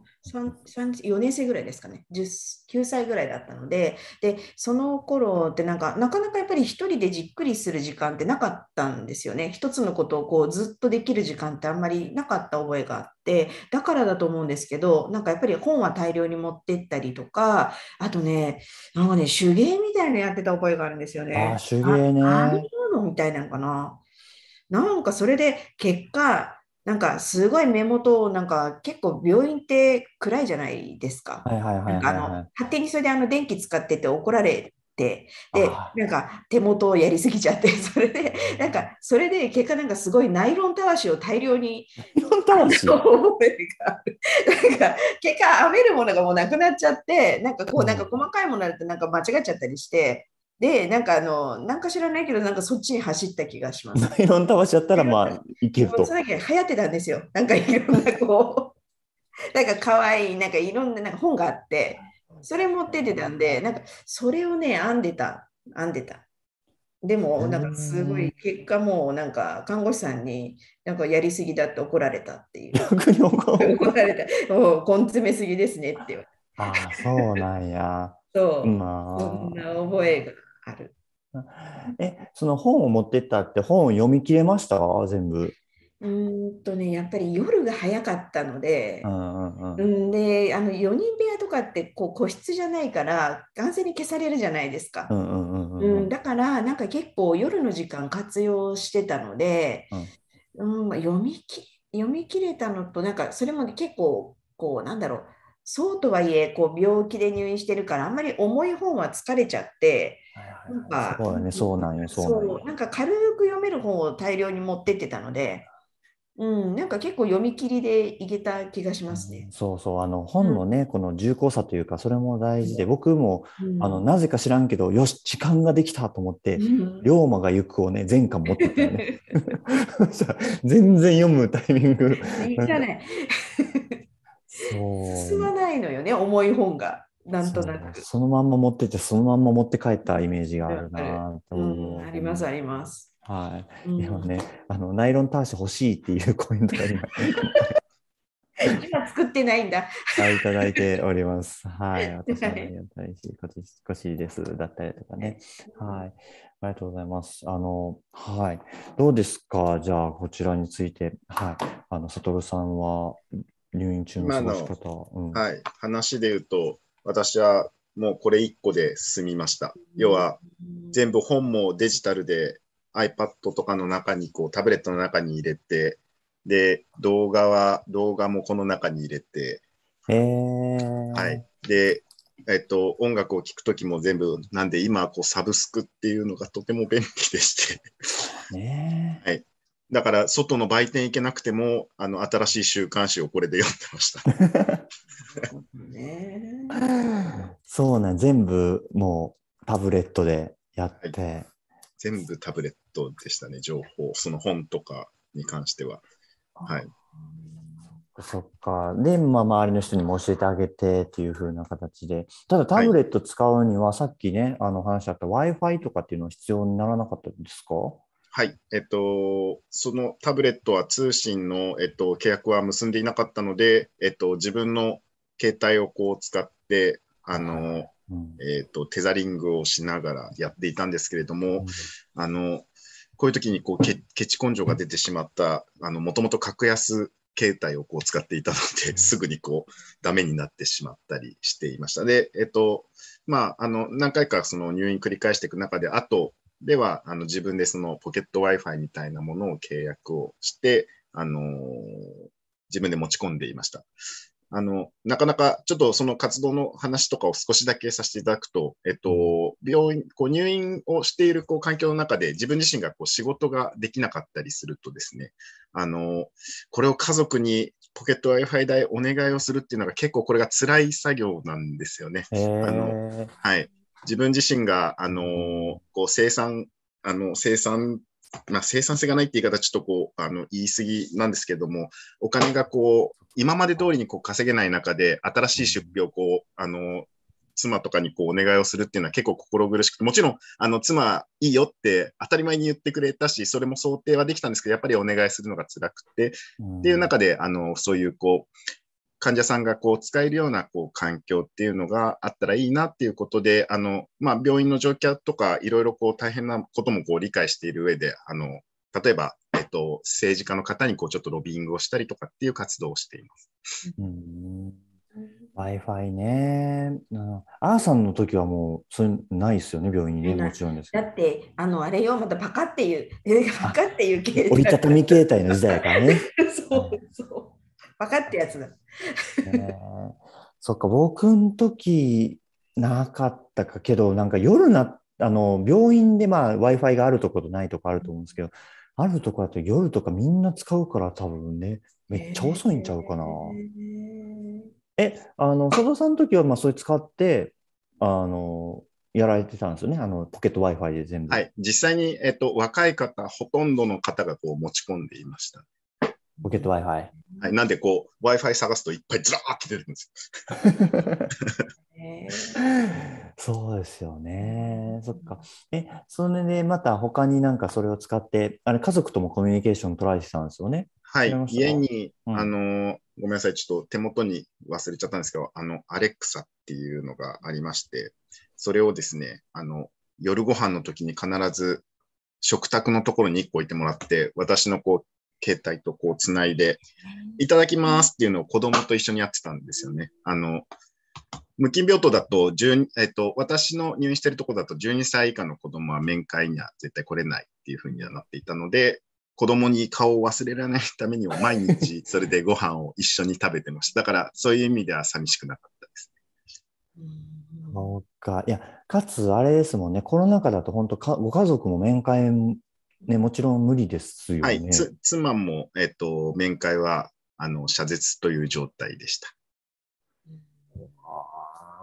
4年生ぐらいですかね9歳ぐらいだったのででその頃ってなんかなかなかやっぱり1人でじっくりする時間ってなかったんですよね一つのことをこうずっとできる時間ってあんまりなかった覚えがあってだからだと思うんですけどなんかやっぱり本は大量に持ってったりとかあとねなんかね手芸みたいなのやってた覚えがあるんですよね。手芸ねみたいなんかな。なんかそれで結果、なんかすごい目元なんか結構病院って暗いじゃないですか。勝手にそれであの電気使ってて怒られて、で、なんか手元をやりすぎちゃって、それで、なんかそれで結果なんかすごいナイロンたわしを大量に。ナイロンたわしなんか結果編めるものがもうなくなっちゃって、なんかこうなんか細かいものだとなんか間違っちゃったりして、で、なんかあの、なんか知らないけど、なんかそっちに走った気がします。ナイロン飛ばしちゃったら、まあ、いけると。それだけ流行ってたんですよ。なんかいろんなこう、なんか可愛い、なんかいろんななんか本があって、それ持っててたんで、なんかそれをね、編んでた、編んでた。でも、なんかすごい、結果もうなんか看護師さんに、なんかやりすぎだって怒られたっていう。逆に怒られた。もう、根詰めすぎですねってああ、そうなんや。そう。そんな覚えが。ある。え、その本を持ってったって本を読み切れました全部。うんとねやっぱり夜が早かったので、うんうん、であの4人部屋とかってこう個室じゃないから完全に消されるじゃないですか、うんだからなんか結構夜の時間活用してたので、うん、うん、読みき読み切れたのとなんかそれも、結構こうなんだろうそうとはいえこう病気で入院してるからあんまり重い本は疲れちゃって。なんかそうだね、そうなんよ、そうなんか軽く読める本を大量に持ってってたので、うん、なんか結構読み切りでいけた気がしますね。そうそう、あの本のね、うん、この重厚さというか、それも大事で、僕も、うん、あのなぜか知らんけど、よし、時間ができたと思って、うん、龍馬が行くをね、前巻持ってたよね。全然読むタイミング。いいじゃない。進まないのよね、重い本が。なんとなくそのまんま持っててそのまんま持って帰ったイメージがあるなと、うん、ありますありますはい、うん、今ねあのナイロン端子欲しいっていうコメントが今 今作ってないんだ。はい、いただいております。はい、私もありがたいし、ですだったりとかね。はい、ありがとうございます。あの、はい、どうですか。じゃあこちらについて、はい、あの、悟さんは入院中の過ごし方、うん、はい、話で言うと、私はもうこれ1個で済みました。要は全部本もデジタルで iPad とかの中にこうタブレットの中に入れて、で、動画は、動画もこの中に入れて、えー、はい。で、えっと、音楽を聴くときも全部、なんで今、こう、サブスクっていうのがとても便利でしてね、はい。だから、外の売店行けなくても、あの、新しい週刊誌をこれで読んでました。ね、そうね、全部もうタブレットでやって、はい、全部タブレットでしたね、情報、その本とかに関しては。はい。そっか。で、まあ、周りの人にも教えてあげてっていうふうな形で。ただ、タブレット使うには、さっきね、あの話あった Wi-Fi とかっていうのは必要にならなかったんですかはい。えっと、そのタブレットは通信の、えっと、契約は結んでいなかったので、えっと、自分の携帯をこう使って、あの、うん、えっ、ー、と、テザリングをしながらやっていたんですけれども、うん、あの、こういう時にこうケ、ケチ根性が出てしまった、あの、もともと格安携帯をこう使っていたので、すぐにこう、ダメになってしまったりしていました。で、えっ、ー、と、まあ、あの、何回かその入院繰り返していく中で、あと、では、あの自分でそのポケット Wi-Fi みたいなものを契約をして、あのー、自分で持ち込んでいました。あの、なかなかちょっとその活動の話とかを少しだけさせていただくと、えっと、病院、こう入院をしているこう環境の中で自分自身がこう仕事ができなかったりするとですね、あの、これを家族にポケット Wi-Fi 代お願いをするっていうのが結構これが辛い作業なんですよね。あの、はい。自分自身が、あの、こう生産、あの、生産まあ、生産性がないって言い方、ちょっとこうあの言い過ぎなんですけども、お金がこう今まで通りにこう稼げない中で、新しい出費をこうあの妻とかにこうお願いをするっていうのは結構心苦しくて、もちろんあの妻いいよって当たり前に言ってくれたし、それも想定はできたんですけど、やっぱりお願いするのが辛くて、っていう中で、あのそういうこう患者さんがこう使えるようなこう環境っていうのがあったらいいなっていうことで、あのまあ、病院の状況とかいろいろこう大変なこともこう理解している上で、あの例えば、えっと、政治家の方にこうちょっとロビングをしたりとかっていう活動をしています。Wi-Fi ね、あアーさんの時はもう、それないですよね、病院に、もちろんですだって、あの、あれよ、またパカっていう、パカっていう 折りたたみ携帯の時代からね。そうそう。分かってやつだ。そっか、僕の時なかったかけど、なんか夜な、あの病院で、まあ、Wi-Fi があるとことないとこあると思うんですけど、あるとこだと夜とかみんな使うから、多分ね、めっちゃ遅いんちゃうかな。えー、えあの、佐藤さんの時は、まあ、それ使って、あの、やられてたんですよね、あのポケット Wi-Fi で全部。はい、実際に、えっと、若い方、ほとんどの方がこう持ち込んでいました。ポケット Wi-Fi。はい、なんでこう Wi-Fi 探すといっぱいずらーって出てるんですよ。そうですよね。そっか。え、それでまた他になんかそれを使って、あれ家族ともコミュニケーショントライしてたんですよね。はい、家に、うん、あの、ごめんなさい、ちょっと手元に忘れちゃったんですけど、あの、アレクサっていうのがありまして、それをですね、あの、夜ご飯の時に必ず食卓のところに1個置いてもらって、私のこう、携帯とこうつないで、いただきますっていうのを子供と一緒にやってたんですよね。あの、無菌病棟だと、えっと、私の入院してるとこだと12歳以下の子供は面会には絶対来れないっていうふうにはなっていたので、子供に顔を忘れられないためには毎日それでご飯を一緒に食べてました。だからそういう意味では寂しくなかったです。そうか。いや、かつあれですもんね、コロナ禍だと本当か、ご家族も面会ね、もちろん無理ですよね。はい、妻も、えっと、面会はあの謝絶という状態でした。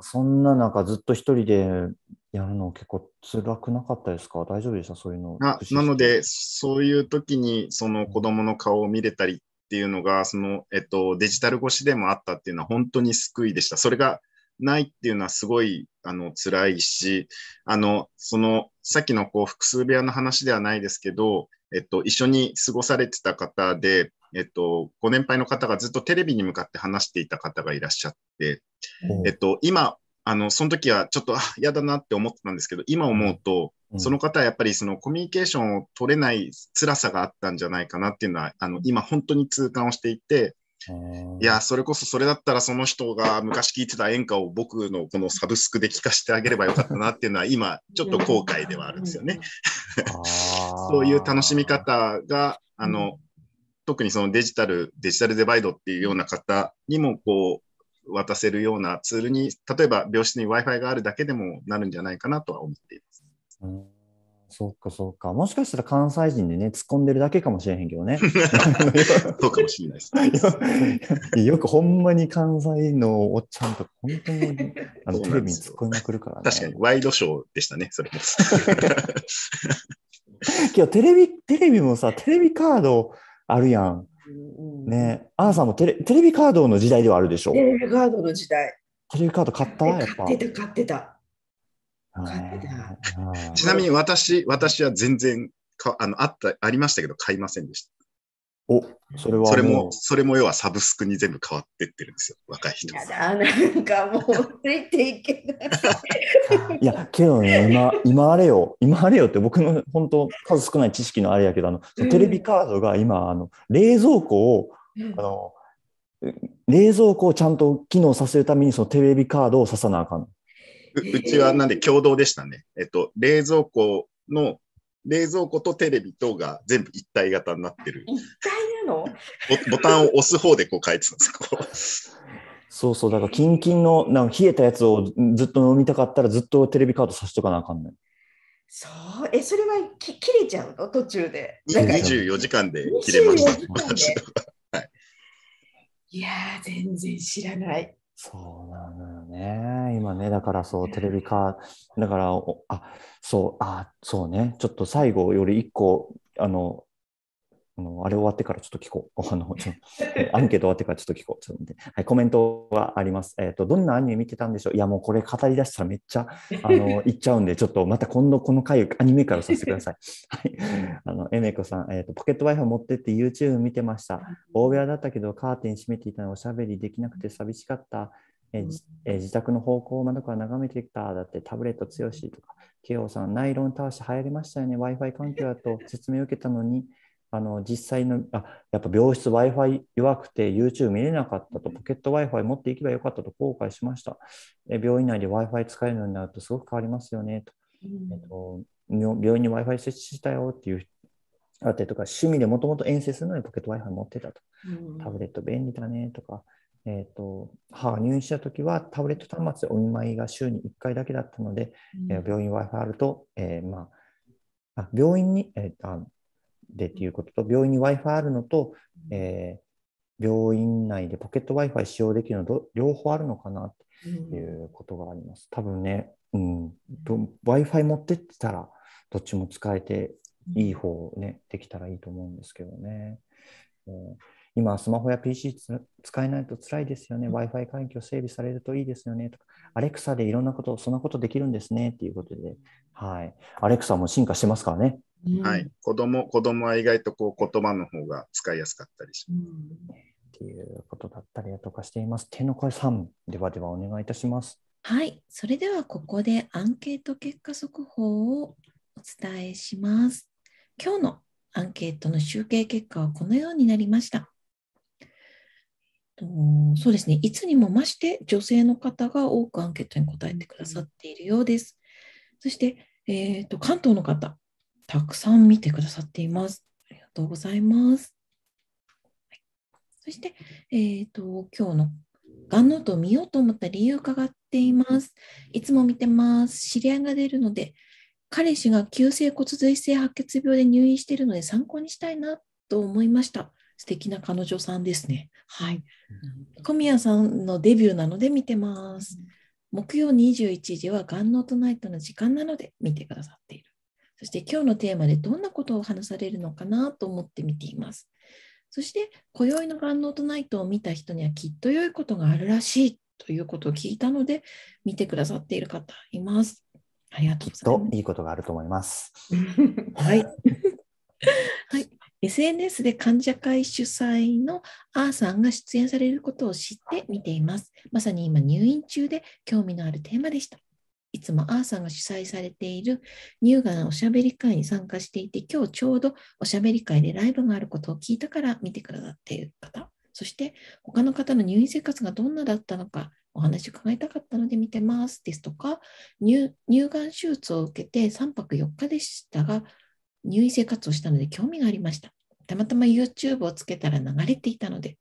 そんな中、ずっと一人でやるの結構辛くなかったですか大丈夫でしたそういうの。なので、そういう時にその子供の顔を見れたりっていうのが、その、えっと、デジタル越しでもあったっていうのは本当に救いでした。それがないっていうのはすごい、あの、辛いし、あの、その、さっきのこう、複数部屋の話ではないですけど、えっと、一緒に過ごされてた方で、えっと、ご年配の方がずっとテレビに向かって話していた方がいらっしゃって、えっと、今、あの、その時はちょっと、あ、嫌だなって思ってたんですけど、今思うと、その方はやっぱりそのコミュニケーションを取れない辛さがあったんじゃないかなっていうのは、あの、今本当に痛感をしていて、いや、それこそそれだったらその人が昔聞いてた演歌を僕のこのサブスクで聞かせてあげればよかったなっていうのは今ちょっと後悔ではあるんですよね。そういう楽しみ方が、あの、特にそのデジタル、デジタルデバイドっていうような方にもこう、渡せるようなツールに、例えば病室に Wi-Fi があるだけでもなるんじゃないかなとは思っています。そうか、そうか。もしかしたら関西人でね、突っ込んでるだけかもしれへんけどね。そうかもしれないです よくほんまに関西のおっちゃんとか、本当に あのテレビに突っ込みまくるからね。確かに、ワイドショーでしたね、それも。今日テレビ、テレビもさ、テレビカードあるやん。ねアーさんもテレテレビカードの時代ではあるでしょテレビカードの時代。テレビカード買ったやっぱ。買ってた、買ってた。ちなみに私、私は全然かあのあった、ありましたけど買いませんでした。お、それはそれも、それも要はサブスクに全部変わってってるんですよ、若い人。いやだ、なんかもう、ついていけない。いや、けどね、今、今あれよ、今あれよって、僕の本当、数少ない知識のあれやけど、あのテレビカードが今、あの冷蔵庫を、あの冷蔵庫をちゃんと機能させるために、そのテレビカードをささなあかん。うちはなんで共同でしたね。えっと、冷蔵庫の、冷蔵庫とテレビとが全部一体型になってる。一体なのボタンを押す方でこう書いてたんですこそうそう、だからキンキンのなんか冷えたやつをずっと飲みたかったらずっとテレビカードさしとかなあかんねそう、え、それはき切れちゃうの途中で。24時間で切れました。はい、いや全然知らない。そうなのよね。今ね、だからそう、テレビ化、だから、あそう、あそうね、ちょっと最後より一個、あの、あの、あれ終わってからちょっと聞こう。あの、アンケート終わってからちょっと聞こう。ちょっとはい、コメントがあります。えっ、ー、と、どんなアニメ見てたんでしょういや、もうこれ語り出したらめっちゃ、あの、い っちゃうんで、ちょっとまた今度この回、アニメからさせてください。はい。あの、えめこさん、えっ、ー、と、ポケット Wi-Fi 持ってって YouTube 見てました。大部屋だったけど、カーテン閉めていたのおしゃべりできなくて寂しかった。えー、え自宅の方向窓から眺めてきた。だって、タブレット強しとか。ケオさん、ナイロンタワシ流行りましたよね。Wi-Fi 環境だと説明を受けたのに。あの実際のあやっぱ病室 Wi-Fi 弱くて YouTube 見れなかったとポケット Wi-Fi 持っていけばよかったと後悔しましたえ病院内で Wi-Fi 使えるようになるとすごく変わりますよねと、うん、えっと、病院に Wi-Fi 設置したよっていうあってとか趣味でもともと遠征するのにポケット Wi-Fi 持ってたと、うん、タブレット便利だねとか、えーと、母が入院した時はタブレット端末でお見舞いが週に1回だけだったので、うん、え病院 Wi-Fi あると、えー、まああ病院に、えー、あでっていうことと、病院に Wi-Fi あるのと、えー、病院内でポケット Wi-Fi 使用できるのど両方あるのかなっていうことがあります。多分ね、うん、Wi-Fi 持ってってたら、どっちも使えていい方ね、できたらいいと思うんですけどね。うん、今、スマホや PC 使えないと辛いですよね。Wi-Fi 環境整備されるといいですよね。とか、アレクサでいろんなこと、そんなことできるんですね。っていうことで、はい。アレクサも進化してますからね。はい、子供子供は意外とこう言葉の方が使いやすかったりします。っていうことだったりとかしています。手の声さん、ではではお願いいたします。はい、それではここでアンケート結果速報をお伝えします。今日のアンケートの集計結果はこのようになりました。そうですね、いつにも増して女性の方が多くアンケートに答えてくださっているようです。そして、えーと関東の方、たくさん見てくださっています。ありがとうございます。はい、そして、えっ、ー、と、今日のガンノートを見ようと思った理由を伺っています。いつも見てます。知り合いが出るので、彼氏が急性骨髄性白血病で入院しているので参考にしたいなと思いました。素敵な彼女さんですね。はい。小宮さんのデビューなので見てます。木曜21時はガンノートナイトの時間なので見てくださっている。そして今日のテーマでどんなことを話されるのかなと思って見ています。そして、今宵の元能とナイトを見た人にはきっと良いことがあるらしいということを聞いたので、見てくださっている方います。ありがとうございます。いいことがあると思います。はい。はい。SNS で患者会主催のアーさんが出演されることを知って見ています。まさに今入院中で興味のあるテーマでした。いつもアーさんが主催されている乳がんおしゃべり会に参加していて、今日ちょうどおしゃべり会でライブがあることを聞いたから見てくださっている方、そして他の方の入院生活がどんなだったのか、お話を伺いたかったので見てますですとか乳、乳がん手術を受けて3泊4日でしたが、入院生活をしたので興味がありました。たまたま YouTube をつけたら流れていたので、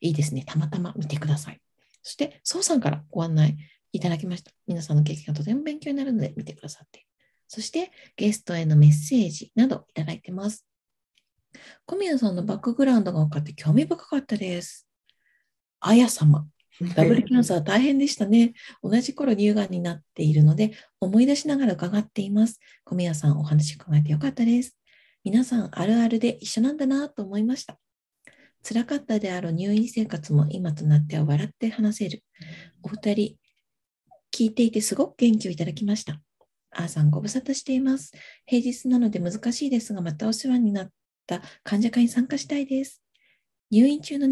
いいですね、たまたま見てください。そして、宋さんからご案内いただきました。皆さんの経験がとても勉強になるので見てくださって。そしてゲストへのメッセージなどいただいてます。小宮さんのバックグラウンドが分かって興味深かったです。あや様。ダブルキャンサー大変でしたね。同じ頃乳がんになっているので、思い出しながら伺っています。小宮さん、お話伺えてよかったです。皆さん、あるあるで一緒なんだなと思いました。辛かったであろう入院生活も今となっては笑って話せる。お二人、聞いていてすごく元気をいただきました。あーさん、ご無沙汰しています。平日なので難しいですが、またお世話になった患者会に参加したいです。入院中の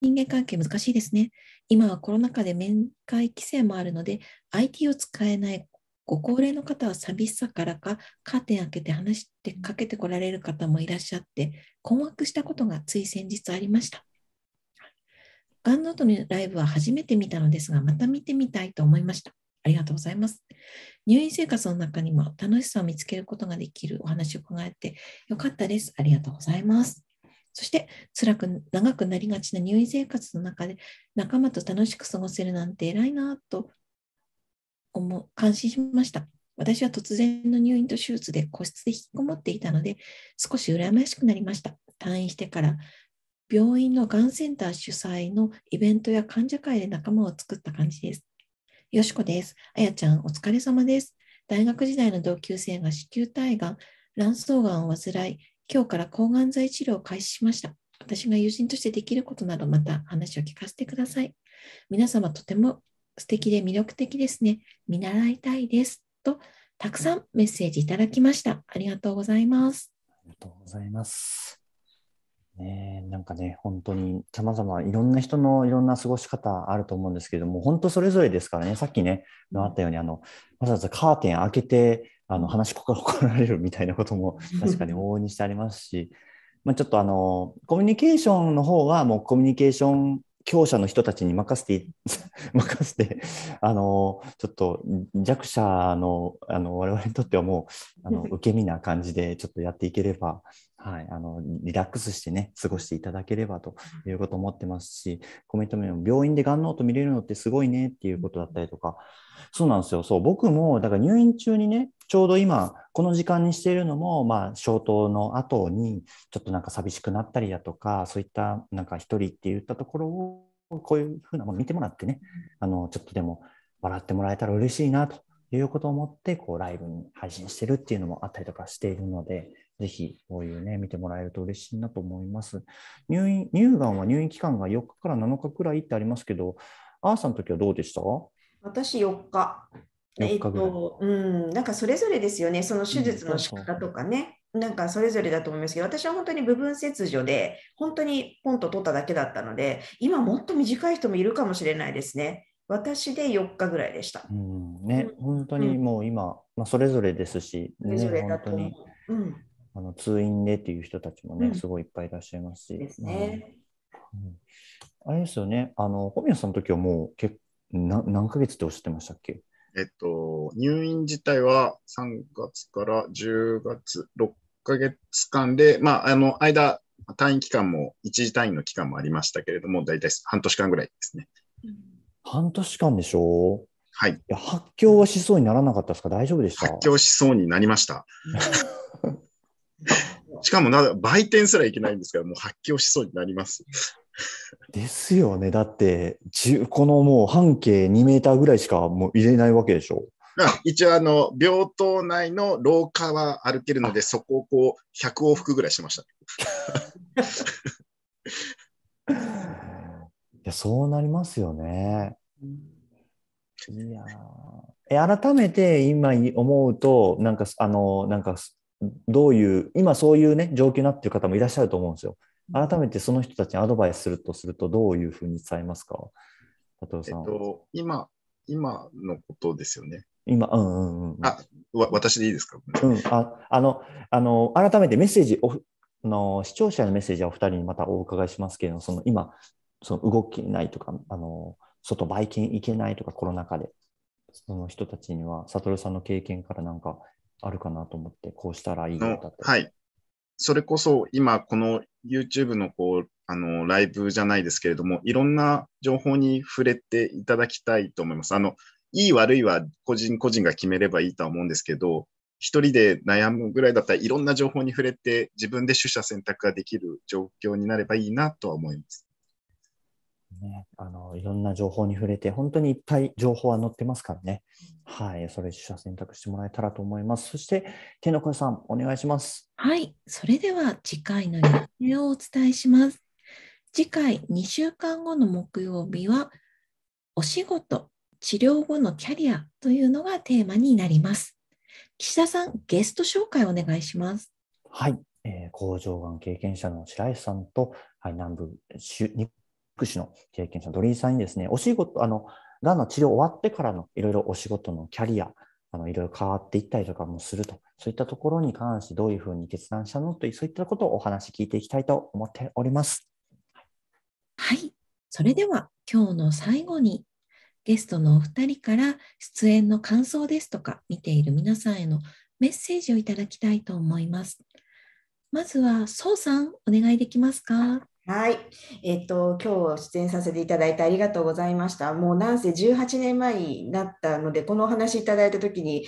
人間関係難しいですね。今はコロナ禍で面会規制もあるので、IT を使えないご高齢の方は寂しさからか、カーテン開けて話してかけてこられる方もいらっしゃって、困惑したことがつい先日ありました。バンドとのライブは初めて見たのですが、また見てみたいと思いました。ありがとうございます。入院生活の中にも楽しさを見つけることができるお話を伺えてよかったです。ありがとうございます。そして、辛く長くなりがちな入院生活の中で仲間と楽しく過ごせるなんて偉いなと思感心しました。私は突然の入院と手術で個室で引きこもっていたので、少し羨ましくなりました。退院してから病院のがんセンター主催のイベントや患者会で仲間を作った感じです。よしこです。あやちゃん、お疲れ様です。大学時代の同級生が子宮体がん、卵巣がんを患い、今日から抗がん剤治療を開始しました。私が友人としてできることなどまた話を聞かせてください。皆様とても素敵で魅力的ですね。見習いたいです。と、たくさんメッセージいただきました。ありがとうございます。ありがとうございます。ね、なんかね、本当にさまざまいろんな人のいろんな過ごし方あると思うんですけども、本当それぞれですからね、さっきね、あったように、あのわざわざカーテン開けて、あの話しこら怒られるみたいなことも確かに往々にしてありますし、まあ、ちょっとあのコミュニケーションの方は、もうコミュニケーション強者の人たちに任せて、任せて、あの、ちょっと弱者の、あの、我々にとってはもう、あの、受け身な感じで、ちょっとやっていければはい、あのリラックスしてね過ごしていただければということを思ってますし、コメントも病院でがんノート見れるのってすごいねっていうことだったりとか、そうなんですよそう僕もだから入院中にねちょうど今この時間にしているのも、まあ、消灯の後にちょっとなんか寂しくなったりだとかそういったなんか一人って言ったところをこういうふうなもの見てもらってねあのちょっとでも笑ってもらえたら嬉しいなということを思ってこうライブに配信してるっていうのもあったりとかしているのでぜひ、こういうね、見てもらえると嬉しいなと思います。入院、乳がんは入院期間が4日から7日くらいってありますけど、アーさんの時はどうでした私4日。えっと、うん、なんかそれぞれですよね、その手術の仕方とかね、なんかそれぞれだと思いますけど、私は本当に部分切除で、本当にポンと取っただけだったので、今もっと短い人もいるかもしれないですね。私で4日ぐらいでした。うんね、本当にもう今、まあ、それぞれですし、ね、それぞれだと思う。うんあの通院でっていう人たちもね、うん、すごいいっぱいいらっしゃいますし。ですね。うん、あれですよね、あの小宮さんの時はもうけな何ヶ月っておっしゃってましたっけえっと、入院自体は3月から10月、6ヶ月間で、まあ、あの間、退院期間も、一時退院の期間もありましたけれども、大体半年間ぐらいですね。半年間でしょうはい。発狂はしそうにならなかったですか大丈夫でした発狂しそうになりました。しかもな、売店すらいけないんですから、もう発狂しそうになります。ですよね。だって、このもう半径2メーターぐらいしかもう入れないわけでしょ。一応、あの、病棟内の廊下は歩けるので、そこをこう、100往復ぐらいしました、いや、そうなりますよね。いやえ改めて今思うと、なんか、あの、なんか、どういう、今そういうね、状況になっている方もいらっしゃると思うんですよ。改めてその人たちにアドバイスするとすると、どういうふうに伝えますか、佐藤さん。えっと、今、今のことですよね。今、うんうんうん。あ、わ私でいいですか、うん、ああの、あの、改めてメッセージおの、視聴者のメッセージはお二人にまたお伺いしますけれども、その今、その動きないとか、あの、外、売金行けないとか、コロナ禍で、その人たちには、悟さんの経験からなんかあるかなと思って、こうしたらいいのだって。はい。それこそ今、この YouTube のこうあのライブじゃないですけれども、いろんな情報に触れていただきたいと思います。あのいい悪いは個人個人が決めればいいとは思うんですけど、一人で悩むぐらいだったらいろんな情報に触れて自分で取捨選択ができる状況になればいいなとは思います。ね、あのいろんな情報に触れて、本当にいっぱい情報は載ってますからね、はい、それ、取捨選択してもらえたらと思います。そして、天の声さん、お願いします。はい、それでは次回の日程をお伝えします。次回2週間後の木曜日は、お仕事、治療後のキャリアというのがテーマになります。岸田さん、ゲスト紹介お願いします。はい、えー、甲状がん経験者の白石さんと、はい、南部福祉の経験者、ドリーさんにですね、お仕事、あの、がんの治療終わってからのいろいろお仕事のキャリア、あのいろいろ変わっていったりとかもすると、そういったところに関してどういうふうに決断したのという、そういったことをお話聞いていきたいと思っております。はい。それでは今日の最後にゲストのお二人から出演の感想ですとか見ている皆さんへのメッセージをいただきたいと思います。まずは、そうさん、お願いできますかはい、えっと、今日出演させていただいてありがとうございました。もうなんせ18年前になったので、このお話いただいた時に。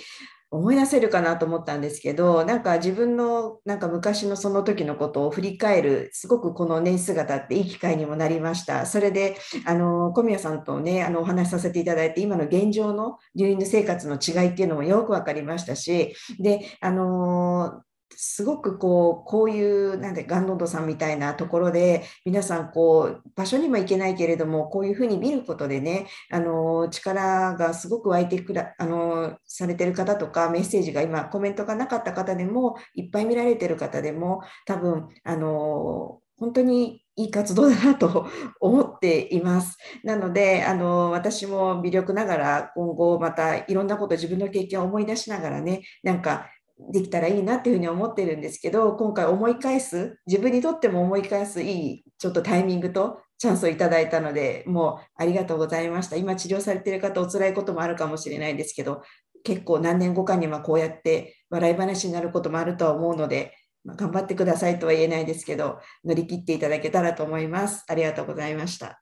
思い出せるかなと思ったんですけどなんか自分のなんか昔のその時のことを振り返るすごくこのね姿っていい機会にもなりましたそれであの小宮さんとねあのお話しさせていただいて今の現状の入院生活の違いっていうのもよく分かりましたしであのすごくこうこういうなんでガンロンドさんみたいなところで皆さんこう場所にも行けないけれどもこういうふうに見ることでねあの力がすごく湧いてくらあのされてる方とかメッセージが今コメントがなかった方でもいっぱい見られてる方でも多分あの本当にいい活動だなと思っています。なので、あの私も微力ながら今後またいろんなこと自分の経験を思い出しながらね、なんかできたらいいなっていうふうに思ってるんですけど今回思い返す自分にとっても思い返すいいちょっとタイミングとチャンスをいただいたのでもうありがとうございました今治療されてる方お辛いこともあるかもしれないですけど結構何年後かにはこうやって笑い話になることもあるとは思うので、まあ、頑張ってくださいとは言えないですけど乗り切っていただけたらと思いますありがとうございましたあ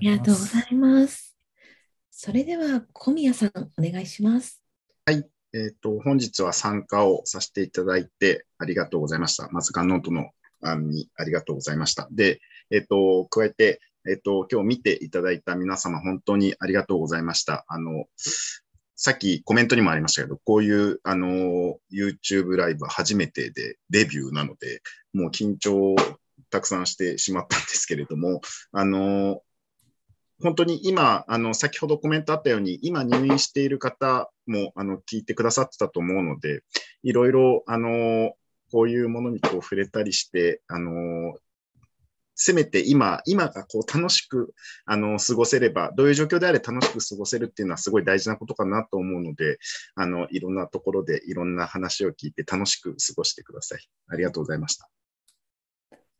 りがとうございますそれでは小宮さんお願いしますはいえっ、ー、と、本日は参加をさせていただいてありがとうございました。まず、ガンノートの案にありがとうございました。で、えっ、ー、と、加えて、えっ、ー、と、今日見ていただいた皆様、本当にありがとうございました。あの、さっきコメントにもありましたけど、こういう、あの、YouTube ライブ初めてでデビューなので、もう緊張をたくさんしてしまったんですけれども、あの、本当に今、あの、先ほどコメントあったように、今入院している方も、あの、聞いてくださってたと思うので、いろいろ、あの、こういうものにこう触れたりして、あの、せめて今、今がこう楽しくあの過ごせれば、どういう状況であれ楽しく過ごせるっていうのはすごい大事なことかなと思うので、あのいろんなところでいろんな話を聞いて楽しく過ごしてください。ありがとうございました。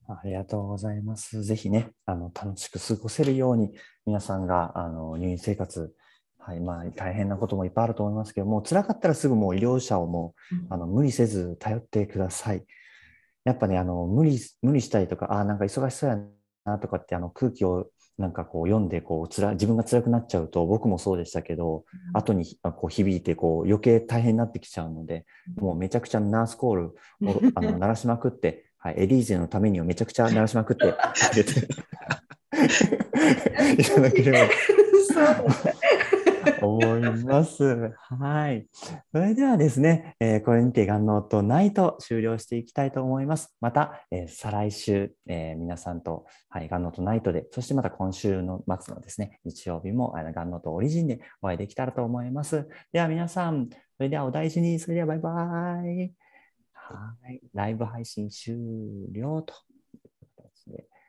ありがとうございます。ぜひね、あの楽しく過ごせるように、皆さんがあの入院生活、はいまあ、大変なこともいっぱいあると思いますけども、つ辛かったらすぐもう医療者をもう、うん、あの無理せず頼ってください。やっぱね、あの無理無理したりとか、あなんか忙しそうやなとかってあの空気をなんかこう読んでこうつら自分が辛くなっちゃうと僕もそうでしたけど、うん、後にこう響いてこう余計大変になってきちゃうので、もうめちゃくちゃナースコールをあの鳴らしまくってはい、エリーゼのためにをめちゃくちゃ鳴らしまくっていただければと思います。はい。それではですね、えー、これにて眼能とないと終了していきたいと思います。また、えー、再来週、えー、皆さんと、はい、眼能とないとで、そしてまた今週の末のですね、日曜日も眼能とオリジンでお会いできたらと思います。では皆さん、それではお大事に、それではバイバイ。はい。ライブ配信終了と